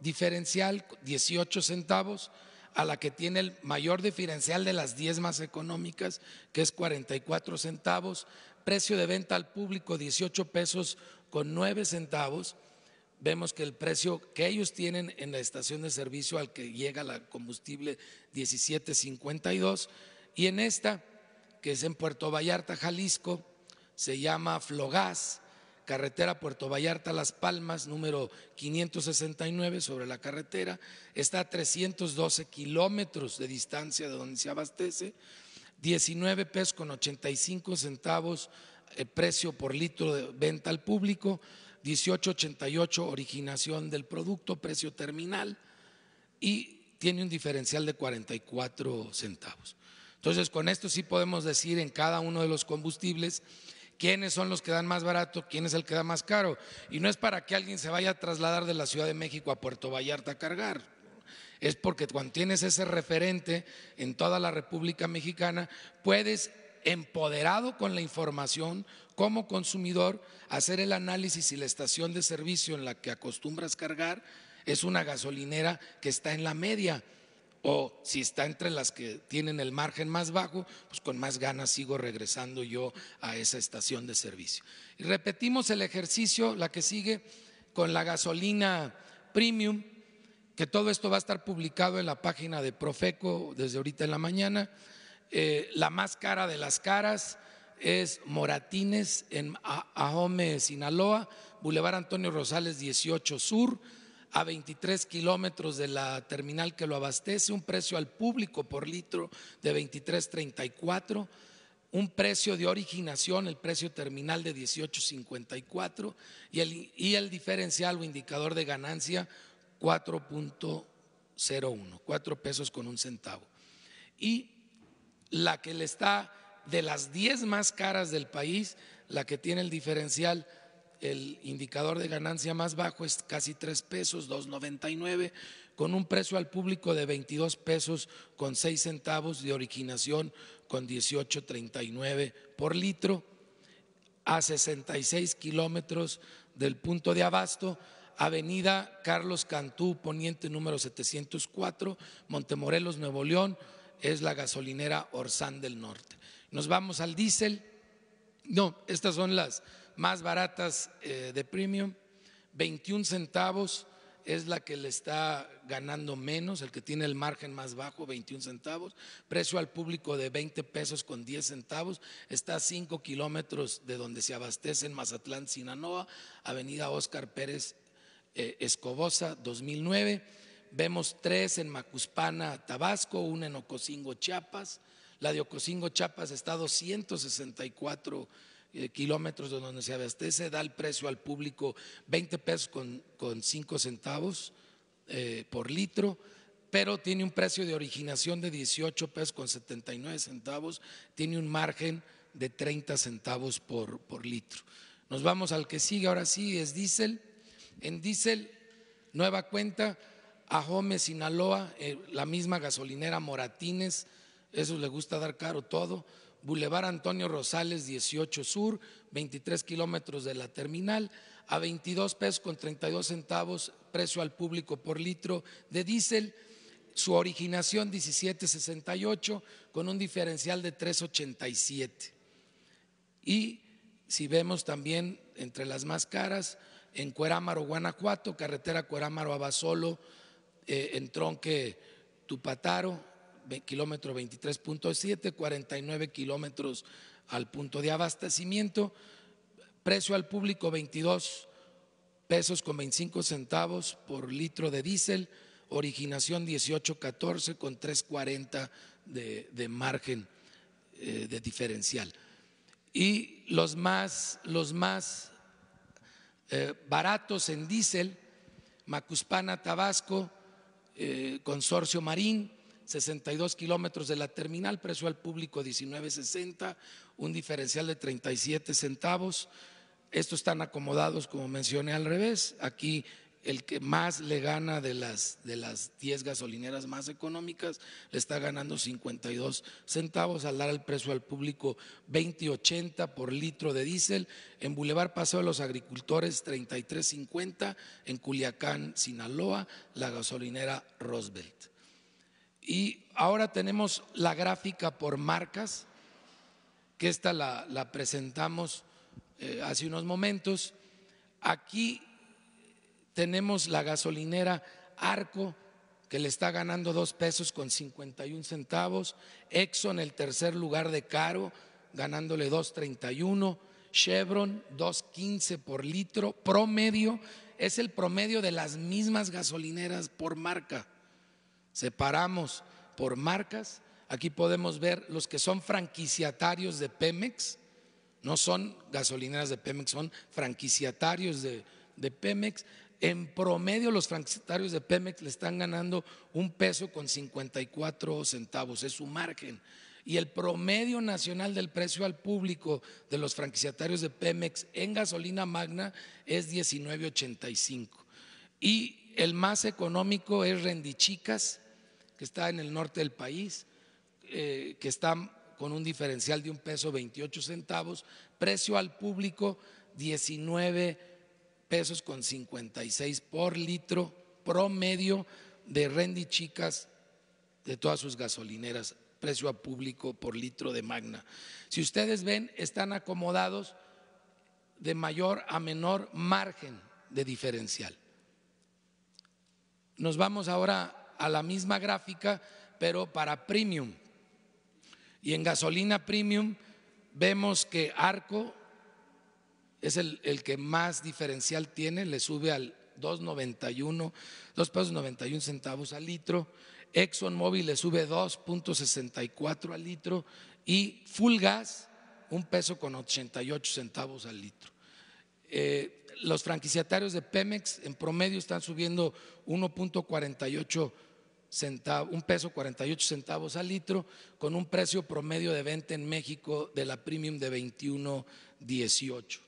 S2: diferencial, 18 centavos, a la que tiene el mayor diferencial de las 10 más económicas, que es 44 centavos, precio de venta al público 18 pesos con 9 centavos, vemos que el precio que ellos tienen en la estación de servicio al que llega la combustible 17.52 y en esta, que es en Puerto Vallarta, Jalisco, se llama Flogás, carretera Puerto Vallarta Las Palmas, número 569 sobre la carretera, está a 312 kilómetros de distancia de donde se abastece, 19 pesos con 85 centavos el eh, precio por litro de venta al público, 18.88 originación del producto, precio terminal y tiene un diferencial de 44 centavos. Entonces, con esto sí podemos decir en cada uno de los combustibles quiénes son los que dan más barato, quién es el que da más caro. Y no es para que alguien se vaya a trasladar de la Ciudad de México a Puerto Vallarta a cargar. Es porque cuando tienes ese referente en toda la República Mexicana, puedes, empoderado con la información, como consumidor, hacer el análisis y la estación de servicio en la que acostumbras cargar es una gasolinera que está en la media o si está entre las que tienen el margen más bajo, pues con más ganas sigo regresando yo a esa estación de servicio. Y repetimos el ejercicio, la que sigue, con la gasolina premium, que todo esto va a estar publicado en la página de Profeco desde ahorita en la mañana. Eh, la más cara de las caras es Moratines en Ahome, Sinaloa, Boulevard Antonio Rosales 18 Sur a 23 kilómetros de la terminal que lo abastece, un precio al público por litro de 23.34, un precio de originación, el precio terminal de 18.54 y el, y el diferencial o indicador de ganancia 4.01, 4 pesos con un centavo. Y la que le está de las 10 más caras del país, la que tiene el diferencial el indicador de ganancia más bajo es casi 3 pesos, 2.99, con un precio al público de 22 pesos con seis centavos de originación con 18.39 por litro, a 66 kilómetros del punto de abasto. Avenida Carlos Cantú, poniente número 704, Montemorelos, Nuevo León, es la gasolinera Orsán del Norte. Nos vamos al diésel. No, estas son las, más baratas eh, de premium, 21 centavos es la que le está ganando menos, el que tiene el margen más bajo, 21 centavos, precio al público de 20 pesos con 10 centavos, está a 5 kilómetros de donde se abastece en Mazatlán, Sinanoa, Avenida Óscar Pérez eh, Escobosa, 2009, vemos tres en Macuspana, Tabasco, una en Ocosingo, Chiapas, la de Ocosingo, Chiapas está a 264 eh, kilómetros de donde se abastece, da el precio al público 20 pesos con, con 5 centavos eh, por litro, pero tiene un precio de originación de 18 pesos con 79 centavos, tiene un margen de 30 centavos por, por litro. Nos vamos al que sigue, ahora sí, es diésel. En diésel, nueva cuenta, Ajome, Sinaloa, eh, la misma gasolinera Moratines, eso le gusta dar caro todo, Boulevard Antonio Rosales 18 Sur, 23 kilómetros de la terminal, a 22 pesos con 32 centavos precio al público por litro de diésel, su originación 1768 con un diferencial de 387. Y si vemos también entre las más caras, en Cuerámaro, Guanajuato, carretera Cuerámaro Abasolo eh, en Tronque Tupataro, kilómetro 23.7, 49 kilómetros al punto de abastecimiento, precio al público 22 pesos con 25 centavos por litro de diésel, originación 18.14 con 3.40 de, de margen eh, de diferencial. Y los más, los más eh, baratos en diésel, Macuspana, Tabasco, eh, Consorcio Marín, 62 kilómetros de la terminal, precio al público 19.60, un diferencial de 37 centavos. Estos están acomodados, como mencioné, al revés. Aquí el que más le gana de las, de las 10 gasolineras más económicas le está ganando 52 centavos al dar el precio al público 20.80 por litro de diésel, en Boulevard Paseo de los Agricultores 33.50, en Culiacán, Sinaloa, la gasolinera Roosevelt. Y ahora tenemos la gráfica por marcas, que esta la, presentamos eh, hace unos momentos. Aquí tenemos la gasolinera Arco, que le está ganando dos pesos con 51 centavos. Exxon, el tercer lugar de caro, ganándole 2.31. Chevron, 2.15 por litro. Promedio, es el promedio de las mismas gasolineras por marca separamos por marcas. Aquí podemos ver los que son franquiciatarios de Pemex, no son gasolineras de Pemex, son franquiciatarios de, de Pemex. En promedio los franquiciatarios de Pemex le están ganando un peso con 54 centavos, es su margen. Y el promedio nacional del precio al público de los franquiciatarios de Pemex en gasolina magna es 19.85. Y el más económico es Rendichicas, que está en el norte del país, eh, que está con un diferencial de un peso 28 centavos, precio al público 19 pesos con 56 por litro promedio de Rendi Chicas de todas sus gasolineras, precio a público por litro de Magna. Si ustedes ven, están acomodados de mayor a menor margen de diferencial. Nos vamos ahora a la misma gráfica, pero para premium. Y en gasolina premium vemos que Arco es el, que más diferencial tiene, le sube al 2.91, pesos centavos al litro. ExxonMobil le sube 2.64 al litro y Full Gas un peso con 88 centavos al litro. Eh, los franquiciatarios de Pemex en promedio están subiendo 1.48 un peso 48 centavos al litro, con un precio promedio de venta en México de la premium de 21.18.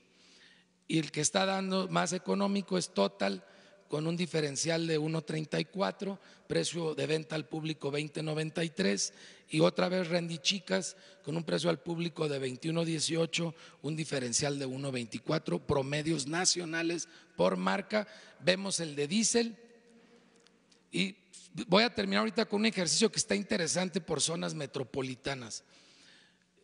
S2: Y el que está dando más económico es Total, con un diferencial de 1.34, precio de venta al público 20.93 y otra vez chicas con un precio al público de 21.18, un diferencial de 1.24, promedios nacionales por marca. Vemos el de diésel y voy a terminar ahorita con un ejercicio que está interesante por zonas metropolitanas.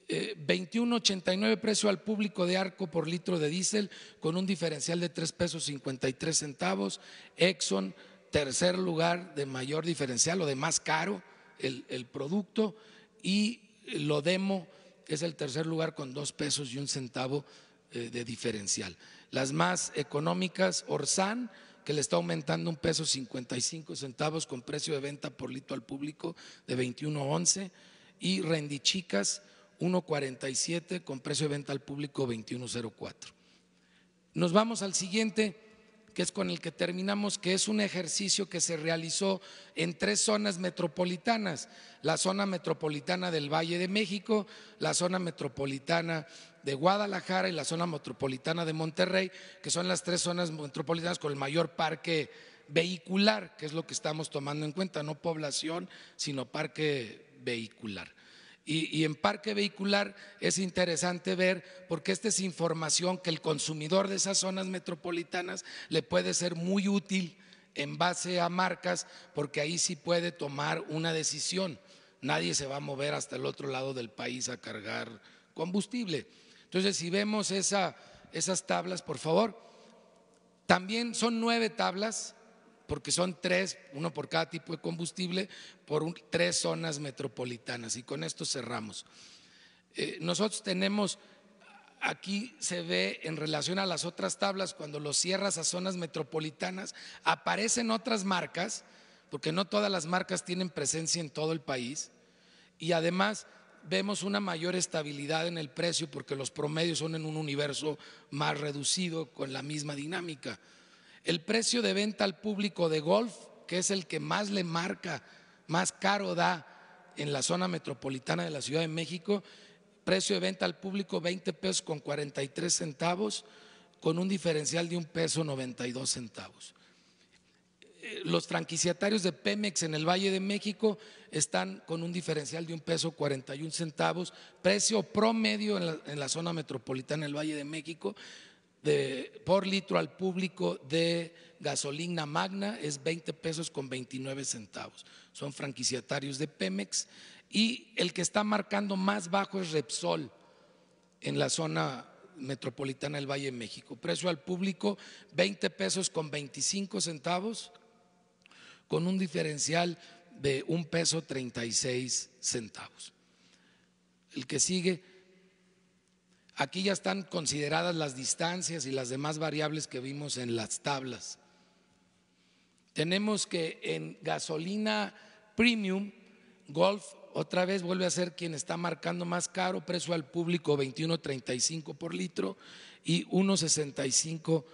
S2: 21.89 eh, precio al público de arco por litro de diésel con un diferencial de 3 pesos 53 centavos. Exxon, tercer lugar de mayor diferencial o de más caro el, producto. Y Lodemo es el tercer lugar con 2 pesos y un centavo eh, de diferencial. Las más económicas, Orsan que le está aumentando un peso 55 centavos con precio de venta por litro al público de 21.11 y Rendichicas 1.47 con precio de venta al público 21.04. Nos vamos al siguiente que es con el que terminamos, que es un ejercicio que se realizó en tres zonas metropolitanas, la zona metropolitana del Valle de México, la zona metropolitana de Guadalajara y la zona metropolitana de Monterrey, que son las tres zonas metropolitanas con el mayor parque vehicular, que es lo que estamos tomando en cuenta, no población, sino parque vehicular. Y, en parque vehicular es interesante ver porque esta es información que el consumidor de esas zonas metropolitanas le puede ser muy útil en base a marcas porque ahí sí puede tomar una decisión. Nadie se va a mover hasta el otro lado del país a cargar combustible. Entonces, si vemos esas tablas, por favor, también son nueve tablas porque son tres, uno por cada tipo de combustible, por tres zonas metropolitanas. Y con esto cerramos. Eh, nosotros tenemos, aquí se ve en relación a las otras tablas, cuando lo cierras a zonas metropolitanas, aparecen otras marcas, porque no todas las marcas tienen presencia en todo el país, y además vemos una mayor estabilidad en el precio porque los promedios son en un universo más reducido con la misma dinámica. El precio de venta al público de golf, que es el que más le marca, más caro da en la zona metropolitana de la Ciudad de México, precio de venta al público 20 pesos con 43 centavos, con un diferencial de un peso 92 centavos. Eh, los franquiciatarios de Pemex en el Valle de México están con un diferencial de un peso 41 centavos, precio promedio en la, en la zona metropolitana del Valle de México, por litro al público de gasolina magna es 20 pesos con 29 centavos. Son franquiciatarios de Pemex y el que está marcando más bajo es Repsol en la zona metropolitana del Valle de México. Precio al público 20 pesos con 25 centavos con un diferencial de un peso 36 centavos. El que sigue Aquí ya están consideradas las distancias y las demás variables que vimos en las tablas. Tenemos que en gasolina premium, Golf otra vez vuelve a ser quien está marcando más caro, precio al público 21.35 por litro y 1.65,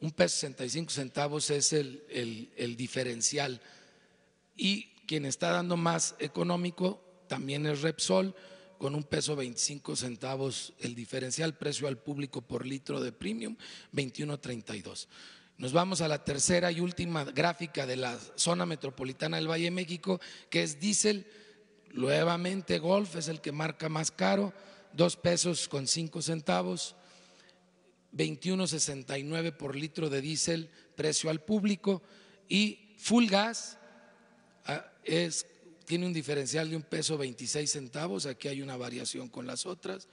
S2: un peso 65 centavos es el, el diferencial. Y quien está dando más económico también es Repsol, con un peso 25 centavos el diferencial precio al público por litro de premium 21.32. Nos vamos a la tercera y última gráfica de la zona metropolitana del Valle de México, que es diésel. Nuevamente Golf es el que marca más caro, dos pesos con cinco centavos, 21.69 por litro de diésel, precio al público, y full gas ah, es tiene un diferencial de un peso 26 centavos, aquí hay una variación con las otras,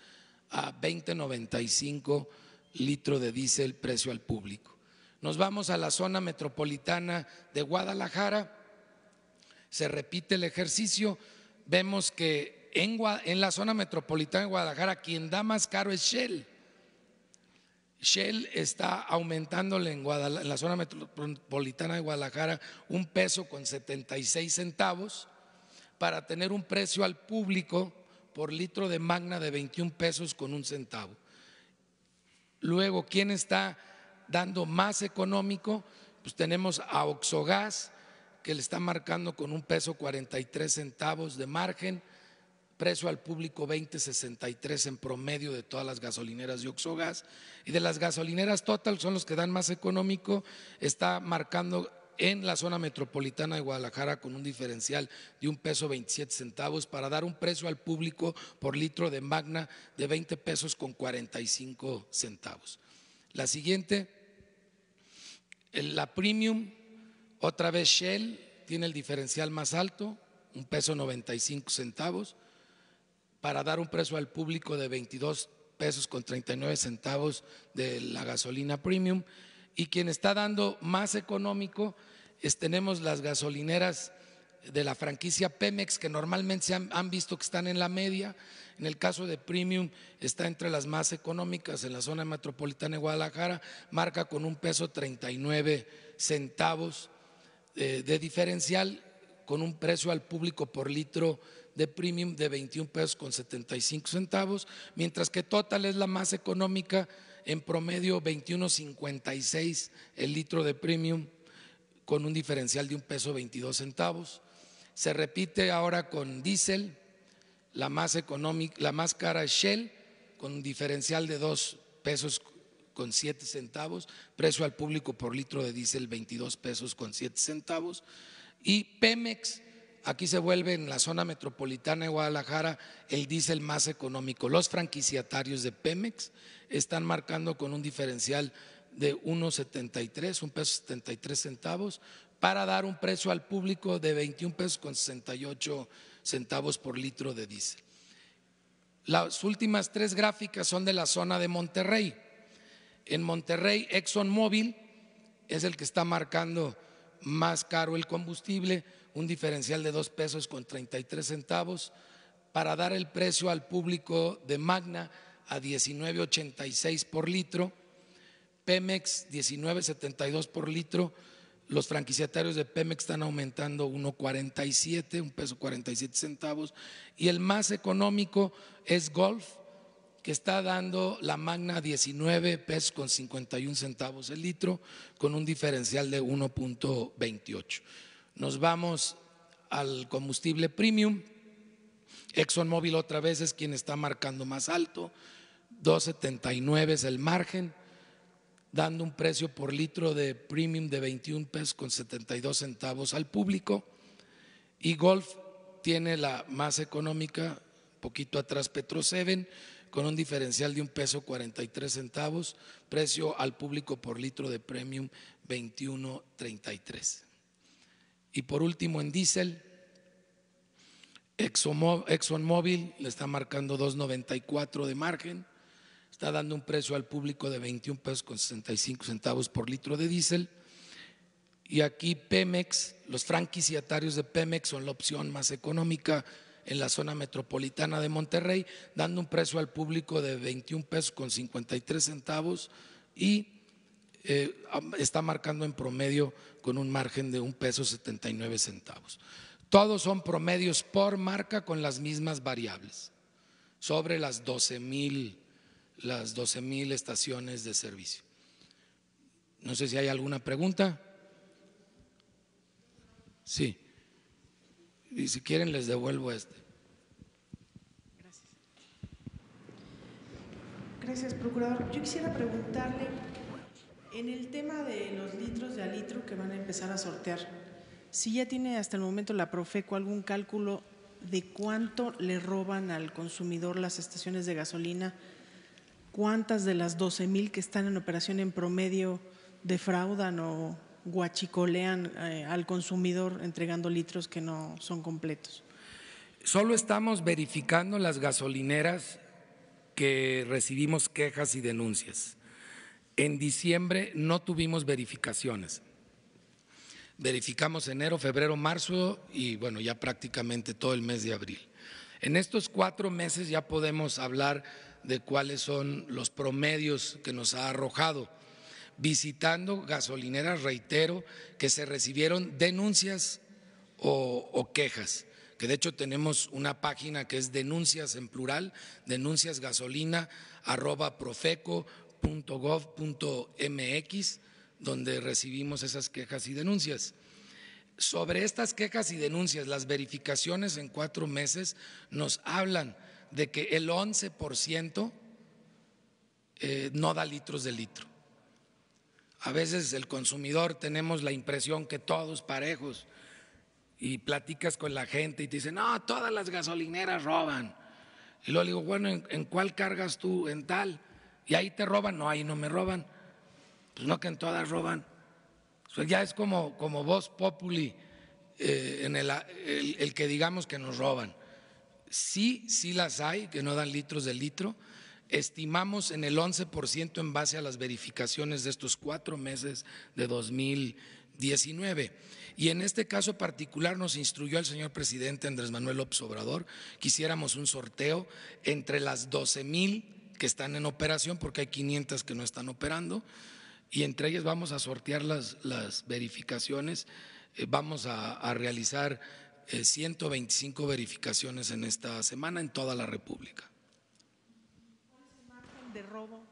S2: a 20.95 litros de diésel precio al público. Nos vamos a la zona metropolitana de Guadalajara, se repite el ejercicio, vemos que en, la zona metropolitana de Guadalajara quien da más caro es Shell. Shell está aumentándole en, la zona metropolitana de Guadalajara un peso con 76 centavos para tener un precio al público por litro de magna de 21 pesos con un centavo. Luego, ¿quién está dando más económico? Pues tenemos a Oxogas, que le está marcando con un peso 43 centavos de margen, precio al público 20.63 en promedio de todas las gasolineras de Oxogas. Y de las gasolineras total son los que dan más económico, está marcando en la zona metropolitana de Guadalajara con un diferencial de un peso 27 centavos para dar un precio al público por litro de magna de 20 pesos con 45 centavos. La siguiente, la premium, otra vez Shell tiene el diferencial más alto, un peso 95 centavos, para dar un precio al público de 22 pesos con 39 centavos de la gasolina premium y quien está dando más económico es, tenemos las gasolineras de la franquicia Pemex, que normalmente han, visto que están en la media. En el caso de Premium, está entre las más económicas en la zona metropolitana de Guadalajara, marca con un peso 39 centavos de, eh, de diferencial, con un precio al público por litro de Premium de 21 pesos con 75 centavos, mientras que Total es la más económica en promedio 21.56 el litro de premium con un diferencial de un peso 22 centavos. Se repite ahora con diésel, la más económica, la más cara Shell con un diferencial de 2 pesos con 7 centavos, precio al público por litro de diésel 22 pesos con 7 centavos y Pemex aquí se vuelve en la zona metropolitana de Guadalajara el diésel más económico. Los franquiciatarios de Pemex están marcando con un diferencial de 1.73, un peso 73 centavos, para dar un precio al público de 21 pesos con 68 centavos por litro de diésel. Las últimas tres gráficas son de la zona de Monterrey. En Monterrey, ExxonMobil es el que está marcando más caro el combustible, un diferencial de dos pesos con 33 centavos para dar el precio al público de Magna a 19.86 por litro, Pemex 19.72 por litro, los franquiciatarios de Pemex están aumentando 1.47, un peso 47 centavos, y el más económico es Golf, que está dando la magna 19 pesos con 51 centavos el litro, con un diferencial de 1.28 nos vamos al combustible premium. ExxonMobil otra vez es quien está marcando más alto, 2.79 es el margen, dando un precio por litro de premium de 21 pesos con 72 centavos al público. Y Golf tiene la más económica, poquito atrás Petro con un diferencial de un peso 43 centavos, precio al público por litro de premium 21.33. Y por último, en diésel, ExxonMobil le está marcando 2.94 de margen, está dando un precio al público de 21 pesos con 65 centavos por litro de diésel. Y aquí Pemex, los franquiciatarios de Pemex son la opción más económica en la zona metropolitana de Monterrey, dando un precio al público de 21 pesos con 53 centavos y eh, está marcando en promedio con un margen de un peso 79 centavos. Todos son promedios por marca con las mismas variables, sobre las 12 mil las 12 mil estaciones de servicio. No sé si hay alguna pregunta. Sí. Y si quieren les devuelvo este. Gracias.
S4: Gracias, procurador. Yo quisiera preguntarle en el tema de los litros de alitro que van a empezar a sortear, si ya tiene hasta el momento la Profeco algún cálculo de cuánto le roban al consumidor las estaciones de gasolina, cuántas de las 12 mil que están en operación en promedio defraudan o guachicolean eh, al consumidor entregando litros que no son completos.
S2: Solo estamos verificando las gasolineras que recibimos quejas y denuncias. En diciembre no tuvimos verificaciones. Verificamos enero, febrero, marzo y bueno, ya prácticamente todo el mes de abril. En estos cuatro meses ya podemos hablar de cuáles son los promedios que nos ha arrojado. Visitando gasolineras, reitero, que se recibieron denuncias o, quejas que de hecho tenemos una página que es denuncias en plural, denuncias gasolina arroba profeco .gov.mx, donde recibimos esas quejas y denuncias. Sobre estas quejas y denuncias, las verificaciones en cuatro meses nos hablan de que el 11% por ciento eh, no da litros de litro. A veces el consumidor tenemos la impresión que todos parejos y platicas con la gente y te dicen, no, todas las gasolineras roban. Y luego digo, bueno, ¿en, cuál cargas tú? En tal. Y ahí te roban, no, ahí no me roban. Pues no que en todas roban. ya es como, como voz populi eh, en el, que digamos que nos roban. Sí, sí las hay, que no dan litros de litro. Estimamos en el 11% en base a las verificaciones de estos cuatro meses de 2019. Y en este caso particular nos instruyó el señor presidente Andrés Manuel López Obrador que un sorteo entre las 12 mil que están en operación, porque hay 500 que no están operando, y entre ellas vamos a sortear las, las verificaciones, eh, vamos a, a realizar 125 eh, verificaciones en esta semana en toda la República.
S4: de margen de, robo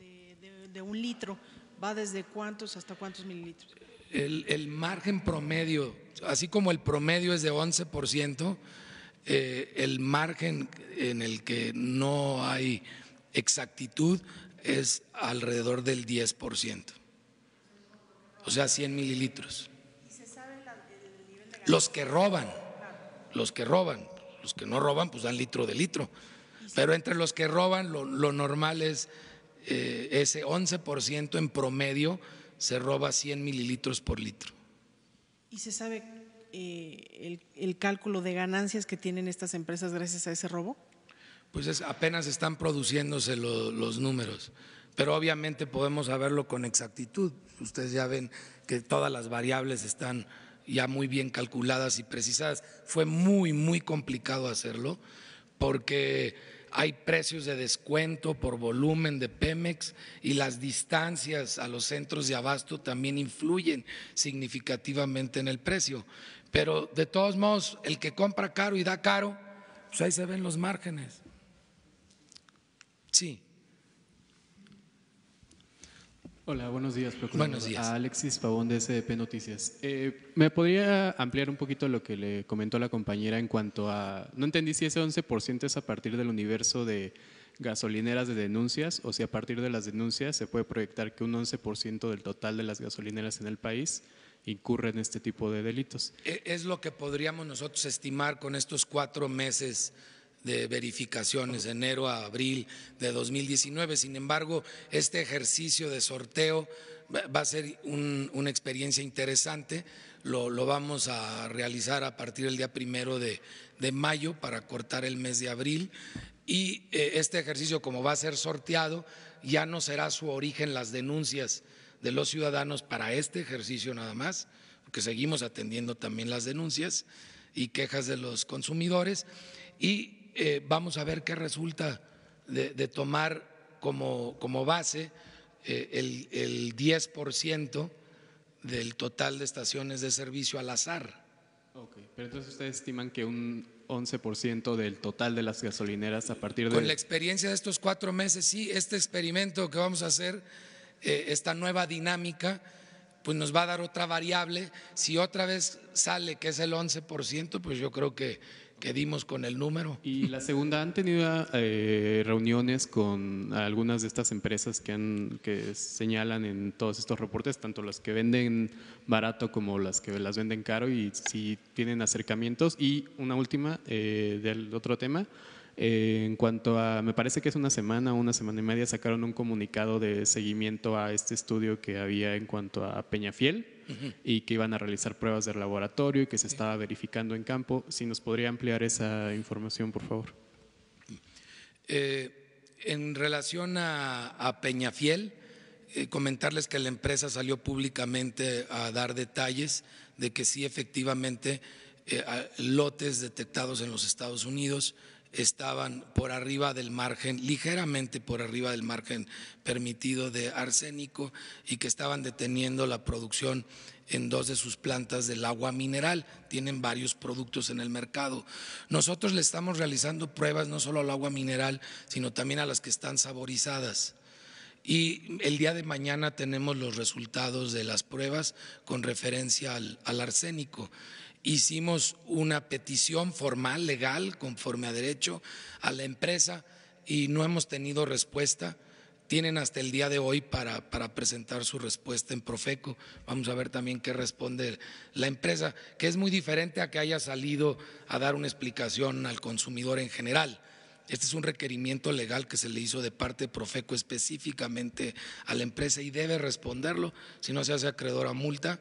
S4: de un litro? ¿Va desde cuántos hasta cuántos mililitros?
S2: El, el, margen promedio, así como el promedio es de 11 eh, el margen en el que no hay exactitud es alrededor del 10%, o sea, 100 mililitros. Los que roban, los que roban, los que no roban, pues dan litro de litro. Pero entre los que roban, lo, normal es eh, ese 11% en promedio se roba 100 mililitros por litro.
S4: ¿Y se sabe eh, el cálculo de ganancias que tienen estas empresas gracias a ese robo?
S2: pues apenas están produciéndose los números, pero obviamente podemos saberlo con exactitud. Ustedes ya ven que todas las variables están ya muy bien calculadas y precisadas. Fue muy, muy complicado hacerlo porque hay precios de descuento por volumen de Pemex y las distancias a los centros de abasto también influyen significativamente en el precio. Pero de todos modos, el que compra caro y da caro, pues ahí se ven los márgenes. Sí.
S6: Hola, buenos días, Buenos días. Alexis Pavón de SDP Noticias. Eh, ¿Me podría ampliar un poquito lo que le comentó la compañera en cuanto a. No entendí si ese 11% es a partir del universo de gasolineras de denuncias o si a partir de las denuncias se puede proyectar que un 11% del total de las gasolineras en el país incurre en este tipo de delitos.
S2: E, es lo que podríamos nosotros estimar con estos cuatro meses de verificaciones, enero a abril de 2019. Sin embargo, este ejercicio de sorteo va a ser una experiencia interesante. Lo, vamos a realizar a partir del día primero de, de mayo para cortar el mes de abril. Y eh, este ejercicio, como va a ser sorteado, ya no será su origen las denuncias de los ciudadanos para este ejercicio nada más, porque seguimos atendiendo también las denuncias y quejas de los consumidores. Y eh, vamos a ver qué resulta de, tomar como, como base eh, el, 10% del total de estaciones de servicio al azar.
S6: Ok, pero entonces ustedes estiman que un 11% del total de las gasolineras a partir de… Con la
S2: experiencia de estos cuatro meses, sí, este experimento que vamos a hacer, eh, esta nueva dinámica, pues nos va a dar otra variable. Si otra vez sale que es el 11%, pues yo creo que que dimos con el número.
S6: ¿Y la segunda, han tenido eh, reuniones con algunas de estas empresas que, han, que señalan en todos estos reportes, tanto las que venden barato como las que las venden caro y si tienen acercamientos? Y una última eh, del otro tema. Eh, en cuanto a, me parece que es una semana una semana y media, sacaron un comunicado de seguimiento a este estudio que había en cuanto a Peñafiel, y que iban a realizar pruebas de laboratorio y que se estaba verificando en campo. Si nos podría ampliar esa información, por favor.
S2: Eh, en relación a, Peñafiel, eh, comentarles que la empresa salió públicamente a dar detalles de que sí, efectivamente, eh, lotes detectados en los Estados Unidos estaban por arriba del margen, ligeramente por arriba del margen permitido de arsénico y que estaban deteniendo la producción en dos de sus plantas del agua mineral. Tienen varios productos en el mercado. Nosotros le estamos realizando pruebas no solo al agua mineral, sino también a las que están saborizadas. Y el día de mañana tenemos los resultados de las pruebas con referencia al, al arsénico hicimos una petición formal, legal, conforme a derecho, a la empresa y no hemos tenido respuesta. Tienen hasta el día de hoy para, para presentar su respuesta en Profeco. Vamos a ver también qué responde la empresa, que es muy diferente a que haya salido a dar una explicación al consumidor en general. Este es un requerimiento legal que se le hizo de parte de Profeco específicamente a la empresa y debe responderlo, si no se hace acreedor a multa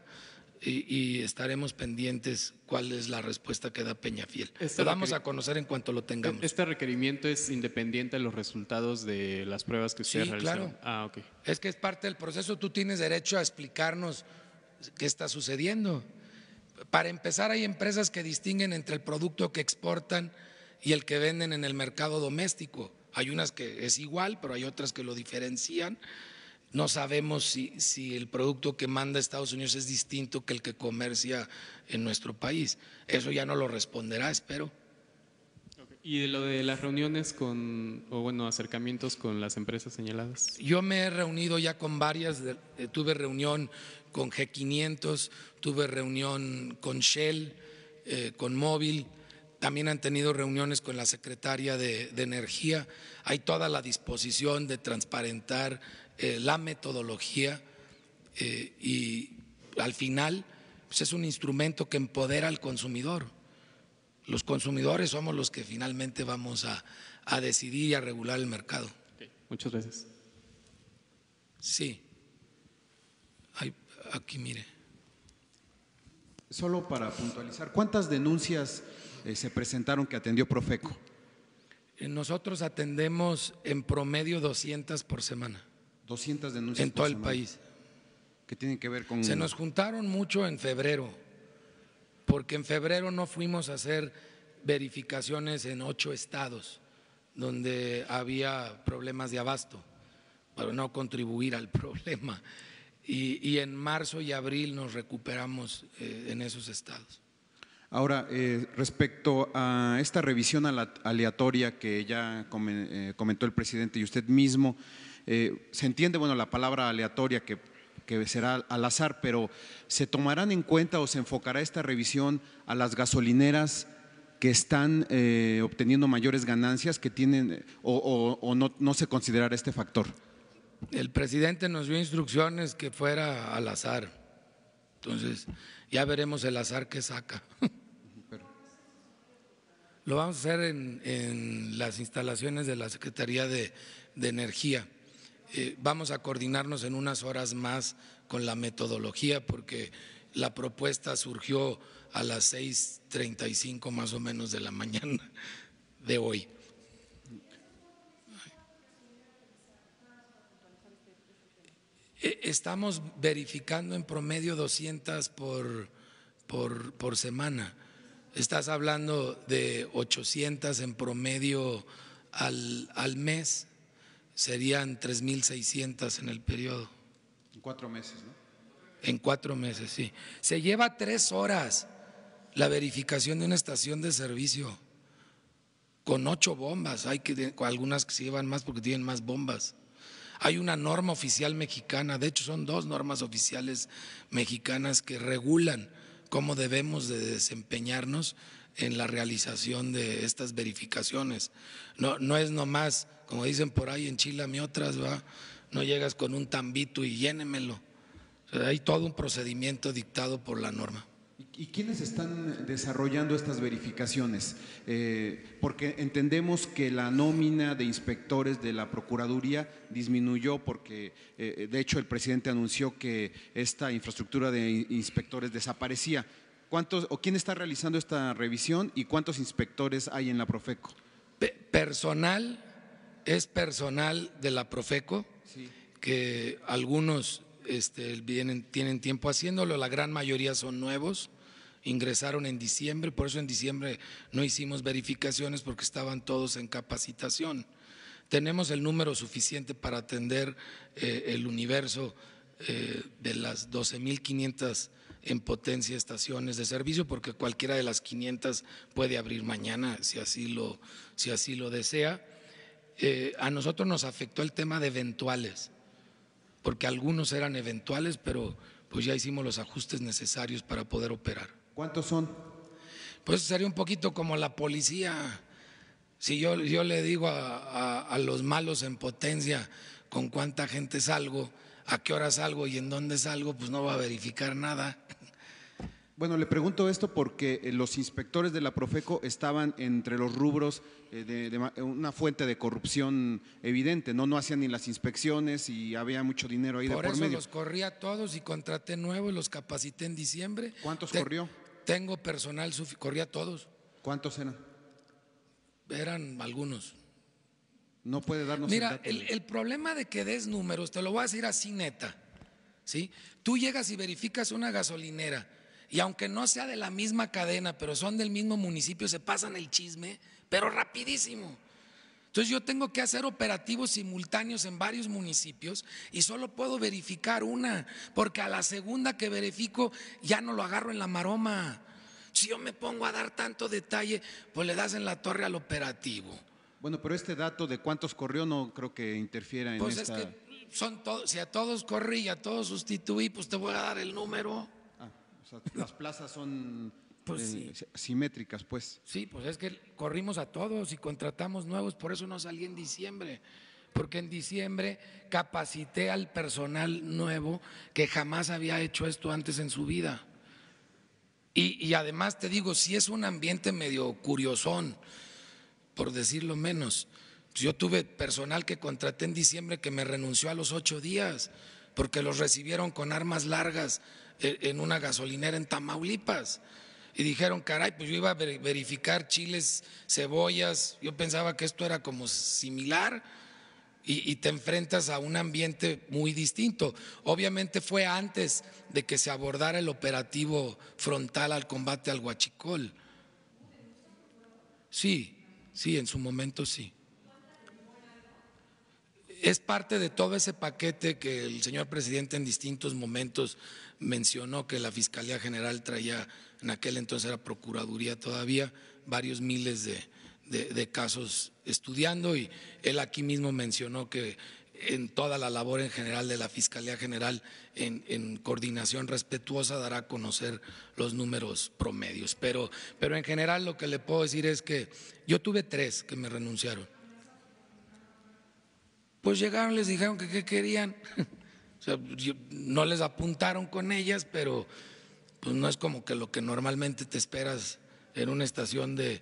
S2: y, estaremos pendientes cuál es la respuesta que da Peña Fiel, este lo vamos a
S6: conocer en cuanto lo tengamos. ¿Este requerimiento es independiente de los resultados de las pruebas que ustedes sí, claro. Ah, Es que es parte del
S2: proceso. Tú tienes derecho a explicarnos qué está sucediendo. Para empezar, hay empresas que distinguen entre el producto que exportan y el que venden en el mercado doméstico. Hay unas que es igual, pero hay otras que lo diferencian. No sabemos si, el producto que manda Estados Unidos es distinto que el que comercia en nuestro país. Eso ya no lo responderá, espero.
S6: ¿Y de lo de las reuniones con, o bueno, acercamientos con las empresas señaladas?
S2: Yo me he reunido ya con varias, eh, tuve reunión con G500, tuve reunión con Shell, eh, con Móvil, también han tenido reuniones con la secretaria de, de Energía. Hay toda la disposición de transparentar eh, la metodología eh, y al final pues, es un instrumento que empodera al consumidor. Los consumidores somos los que finalmente vamos a, decidir y a regular el mercado. Muchas gracias.
S9: Sí. Ay, aquí mire. Solo para puntualizar, ¿cuántas denuncias eh, se presentaron que atendió Profeco?
S2: Nosotros atendemos en promedio
S9: 200
S2: por semana. 200
S9: denuncias. En todo el país. Que tienen que ver con... Se nos
S2: juntaron mucho en febrero, porque en febrero no fuimos a hacer verificaciones en ocho estados donde había problemas de abasto, para no contribuir al problema. Y, en marzo y abril nos recuperamos eh, en esos estados.
S9: Ahora, eh, respecto a esta revisión aleatoria que ya eh, comentó el presidente y usted mismo, eh, se entiende, bueno, la palabra aleatoria que, será al azar, pero ¿se tomarán en cuenta o se enfocará esta revisión a las gasolineras que están eh, obteniendo mayores ganancias que tienen o, no, se considerará este factor?
S2: El presidente nos dio instrucciones que fuera al azar, entonces ya veremos el azar que saca. Lo vamos a hacer en, las instalaciones de la Secretaría de Energía eh, vamos a coordinarnos en unas horas más con la metodología porque la propuesta surgió a las 6.35 más o menos de la mañana de hoy. E, estamos verificando en promedio 200 por, semana. Estás hablando de 800 en promedio al mes serían 3.600 en el periodo. En cuatro meses, ¿no? En cuatro meses, sí. Se lleva tres horas la verificación de una estación de servicio con ocho bombas. Hay que, algunas que se llevan más porque tienen más bombas. Hay una norma oficial mexicana, de hecho son dos normas oficiales mexicanas que regulan cómo debemos de desempeñarnos en la realización de estas verificaciones. No, no es nomás como dicen por ahí en Chile, a otras, va, no llegas con un tambito y llénemelo. hay todo un procedimiento
S9: dictado por la norma. ¿Y quiénes están desarrollando estas verificaciones? Eh, porque entendemos que la nómina de inspectores de la Procuraduría disminuyó porque, eh, de hecho, el presidente anunció que esta infraestructura de inspectores desaparecía. ¿Cuántos o quién está realizando esta revisión y cuántos inspectores hay en la Profeco? Personal es personal de la Profeco,
S2: que algunos este, tienen tiempo haciéndolo, la gran mayoría son nuevos, ingresaron en diciembre, por eso en diciembre no hicimos verificaciones porque estaban todos en capacitación. Tenemos el número suficiente para atender eh, el universo eh, de las 12.500 en potencia estaciones de servicio, porque cualquiera de las 500 puede abrir mañana si así lo desea eh, a nosotros nos afectó el tema de eventuales, porque algunos eran eventuales, pero pues ya hicimos los ajustes necesarios para poder operar. ¿Cuántos son? Pues sería un poquito como la policía. Si yo, le digo a, a los malos en potencia
S9: con cuánta gente salgo, a qué hora salgo y en dónde salgo, pues no va a verificar nada. Bueno, le pregunto esto porque eh, los inspectores de la Profeco estaban entre los rubros eh, de, una fuente de corrupción evidente, ¿no? No hacían ni las inspecciones y había mucho dinero ahí por de por eso Los
S2: corría a todos y contraté nuevos, los capacité en diciembre. ¿Cuántos corrió? Tengo personal suficiente, corría a todos. ¿Cuántos eran? Eran algunos. No puede darnos Mira, el, el, problema de que des números, te lo voy a decir así neta. ¿sí? Tú llegas y verificas una gasolinera y aunque no sea de la misma cadena, pero son del mismo municipio, se pasan el chisme, pero rapidísimo. Entonces yo tengo que hacer operativos simultáneos en varios municipios y solo puedo verificar una, porque a la segunda que verifico ya no lo agarro en la maroma. Si yo me pongo a dar tanto detalle, pues le das en
S9: la torre al operativo. Bueno, pero este dato de cuántos corrió no creo que interfiera en pues esta... es que son todos, si a todos corrí y a todos sustituí, pues te voy a dar el número las plazas son pues eh, simétricas, pues. Sí, pues es que
S2: corrimos a todos y contratamos nuevos, por eso no salí en diciembre, porque en diciembre capacité al personal nuevo que jamás había hecho esto antes en su vida. Y, además te digo, si es un ambiente medio curiosón, por decirlo menos. Yo tuve personal que contraté en diciembre que me renunció a los ocho días porque los recibieron con armas largas eh, en una gasolinera en Tamaulipas. Y dijeron, caray, pues yo iba a verificar chiles, cebollas, yo pensaba que esto era como similar y, te enfrentas a un ambiente muy distinto. Obviamente fue antes de que se abordara el operativo frontal al combate al huachicol. Sí, sí, en su momento sí es parte de todo ese paquete que el señor presidente en distintos momentos mencionó que la Fiscalía General traía, en aquel entonces era Procuraduría todavía, varios miles de, casos estudiando y él aquí mismo mencionó que en toda la labor en general de la Fiscalía General, en, en, coordinación respetuosa, dará a conocer los números promedios. Pero, pero en general lo que le puedo decir es que yo tuve tres que me renunciaron. Pues llegaron, les dijeron que qué querían. O sea, no les apuntaron con ellas, pero pues no es como que lo que normalmente te esperas en una estación de,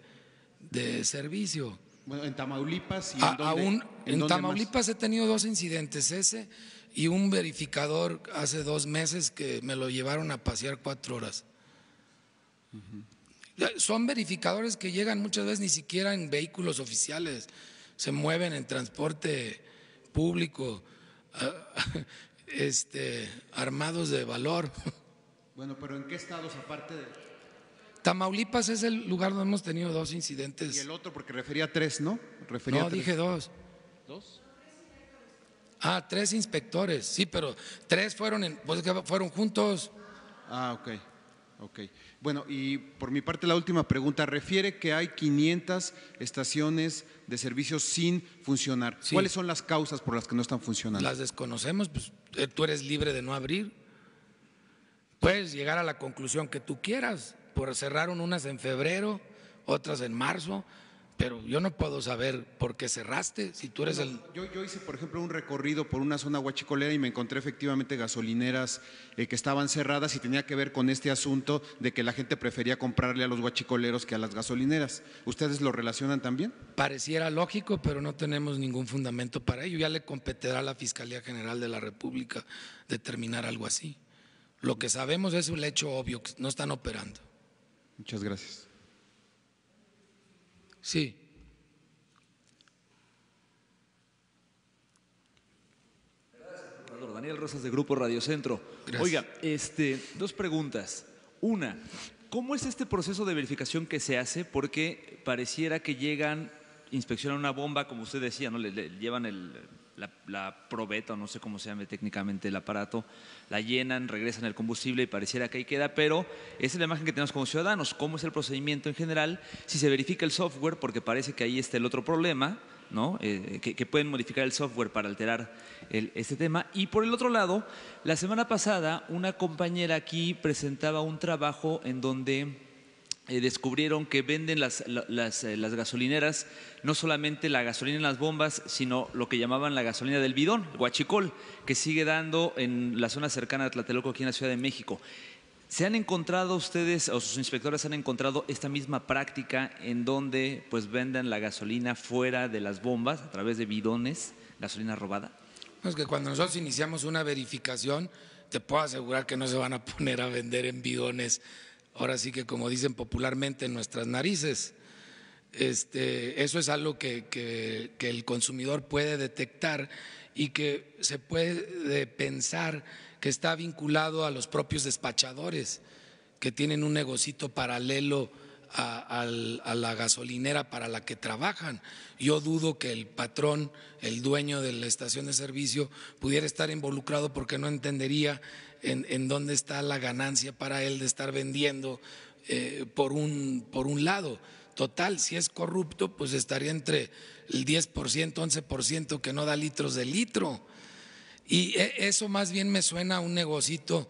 S2: servicio.
S9: Bueno, en Tamaulipas
S2: y en, ¿en, Tamaulipas
S9: he tenido dos incidentes,
S2: ese y un verificador hace dos meses que me lo llevaron a pasear cuatro horas. Son verificadores que llegan muchas veces ni siquiera en vehículos oficiales, se mueven en transporte público, ah, este, armados de valor.
S9: Bueno, pero ¿en qué estados aparte de...?
S2: Tamaulipas es el lugar donde hemos tenido dos incidentes. Y el
S9: otro, porque refería a tres, ¿no? Refería no, dije dos. ¿Dos? Ah, tres inspectores, sí, pero tres fueron, en, pues, fueron juntos. Ah, ok, ok. Bueno, y por mi parte la última pregunta, refiere que hay 500 estaciones de servicios sin funcionar. ¿Cuáles son las causas por las que no están funcionando? Las desconocemos, pues,
S2: eh, tú eres libre
S9: de no abrir. Puedes llegar
S2: a la conclusión que tú quieras. Por cerraron unas en febrero, otras en marzo, pero yo no puedo saber por qué cerraste, si tú eres el…
S9: Yo, hice, por ejemplo, un recorrido por una zona huachicolera y me encontré efectivamente gasolineras eh, que estaban cerradas y tenía que ver con este asunto de que la gente prefería comprarle a los huachicoleros que a las gasolineras. ¿Ustedes lo relacionan también? Pareciera lógico, pero
S2: no tenemos ningún fundamento para ello. Ya le competirá a la Fiscalía General de la República determinar algo así. Lo que sabemos es un hecho obvio, que no están operando.
S9: Muchas gracias. Sí.
S1: Daniel Rosas de Grupo Radio Centro. Oiga, este, dos preguntas. Una, ¿cómo es este proceso de verificación que se hace? Porque pareciera que llegan, inspeccionan una bomba, como usted decía, ¿no? le llevan el la, probeta, o no sé cómo se llame técnicamente el aparato, la llenan, regresan el combustible y pareciera que ahí queda, pero esa es la imagen que tenemos como ciudadanos, cómo es el procedimiento en general, si se verifica el software, porque parece que ahí está el otro problema, ¿no? Eh, que, que, pueden modificar el software para alterar el, este tema. Y por el otro lado, la semana pasada una compañera aquí presentaba un trabajo en donde eh, descubrieron que venden eh, las, gasolineras no solamente la gasolina en las bombas, sino lo que llamaban la gasolina del bidón, el guachicol, que sigue dando en la zona cercana a Tlatelolco, aquí en la Ciudad de México. ¿Se han encontrado ustedes o sus inspectores han encontrado esta misma práctica en donde pues venden la gasolina fuera de las bombas a través de bidones, gasolina robada?
S2: Es que cuando nosotros iniciamos una verificación, te puedo asegurar que no se van a poner a vender en bidones ahora sí que como dicen popularmente, en nuestras narices. Este, eso es algo que, el consumidor puede detectar y que se puede pensar que está vinculado a los propios despachadores que tienen un negocito paralelo a, la gasolinera para la que trabajan. Yo dudo que el patrón, el dueño de la estación de servicio, pudiera estar involucrado porque no entendería en, dónde está la ganancia para él de estar vendiendo eh, por, un, por un lado. Total, si es corrupto, pues estaría entre el 10%, 11% que no da litros de litro. Y e, eso más bien me suena a un negocito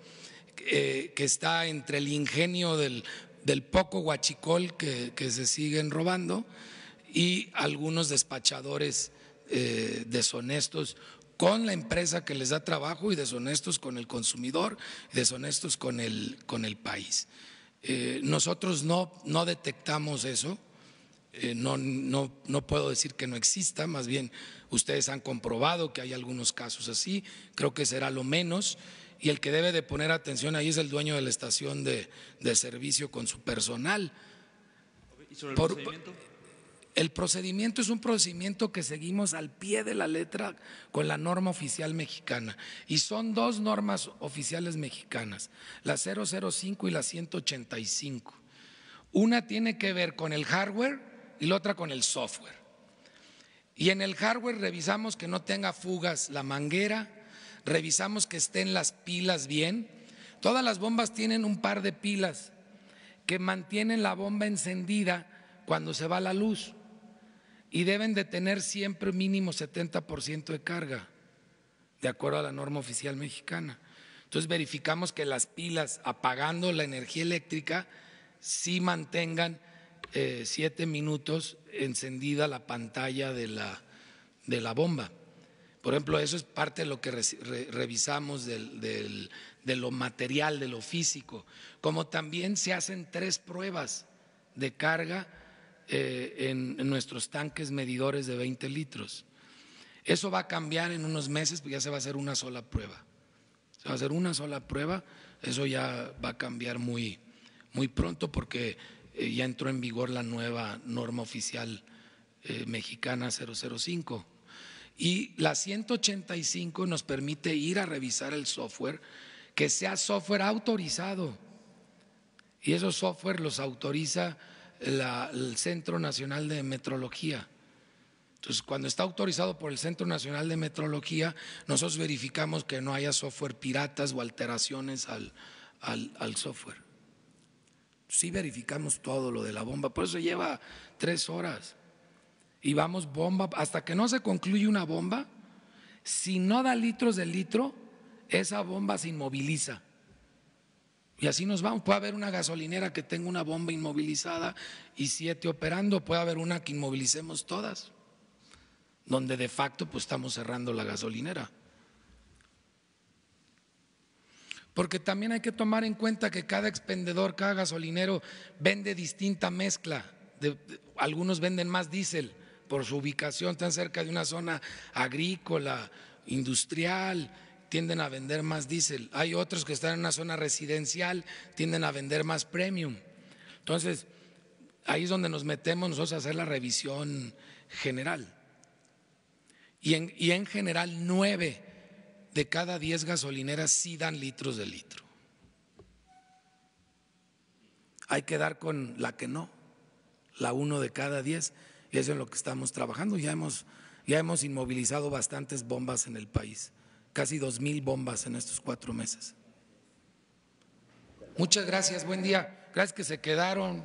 S2: eh, que está entre el ingenio del del poco guachicol que, se siguen robando y algunos despachadores eh, deshonestos con la empresa que les da trabajo y deshonestos con el consumidor, deshonestos con el, con el país. Eh, nosotros no, no detectamos eso, eh, no, no, no puedo decir que no exista, más bien ustedes han comprobado que hay algunos casos así, creo que será lo menos y el que debe de poner atención ahí es el dueño de la estación de, servicio con su personal. ¿Y sobre el procedimiento? El procedimiento es un procedimiento que seguimos al pie de la letra con la norma oficial mexicana. Y son dos normas oficiales mexicanas, la 005 y la 185. Una tiene que ver con el hardware y la otra con el software. Y en el hardware revisamos que no tenga fugas la manguera, revisamos que estén las pilas bien. Todas las bombas tienen un par de pilas que mantienen la bomba encendida cuando se va la luz y deben de tener siempre mínimo 70% de carga, de acuerdo a la norma oficial mexicana. Entonces verificamos que las pilas apagando la energía eléctrica sí mantengan eh, siete minutos encendida la pantalla de la, de la bomba. Por ejemplo, eso es parte de lo que revisamos de lo material, de lo físico. Como también se hacen tres pruebas de carga eh, en, nuestros tanques medidores de 20 litros. Eso va a cambiar en unos meses, porque ya se va a hacer una sola prueba. Se va a hacer una sola prueba, eso ya va a cambiar muy, muy pronto porque eh, ya entró en vigor la nueva norma oficial eh, mexicana 005 y la 185 nos permite ir a revisar el software, que sea software autorizado. Y esos software los autoriza el Centro Nacional de Metrología. Entonces, cuando está autorizado por el Centro Nacional de Metrología, nosotros verificamos que no haya software piratas o alteraciones al, al software. Sí verificamos todo lo de la bomba, por eso lleva tres horas y vamos bomba, hasta que no se concluye una bomba, si no da litros de litro, esa bomba se inmoviliza. Y así nos vamos. Puede haber una gasolinera que tenga una bomba inmovilizada y siete operando, puede haber una que inmovilicemos todas, donde de facto pues estamos cerrando la gasolinera. Porque también hay que tomar en cuenta que cada expendedor, cada gasolinero vende distinta mezcla. algunos venden más diésel, por su ubicación tan cerca de una zona agrícola, industrial, tienden a vender más diésel. Hay otros que están en una zona residencial, tienden a vender más premium. Entonces, ahí es donde nos metemos nosotros a hacer la revisión general. Y en, y en general, nueve de cada diez gasolineras sí dan litros de litro. Hay que dar con la que no, la uno de cada diez. Y eso es lo que estamos trabajando. Ya hemos, ya hemos inmovilizado bastantes bombas en el país, casi dos mil bombas en estos cuatro meses. Muchas gracias, buen día. Gracias que se quedaron.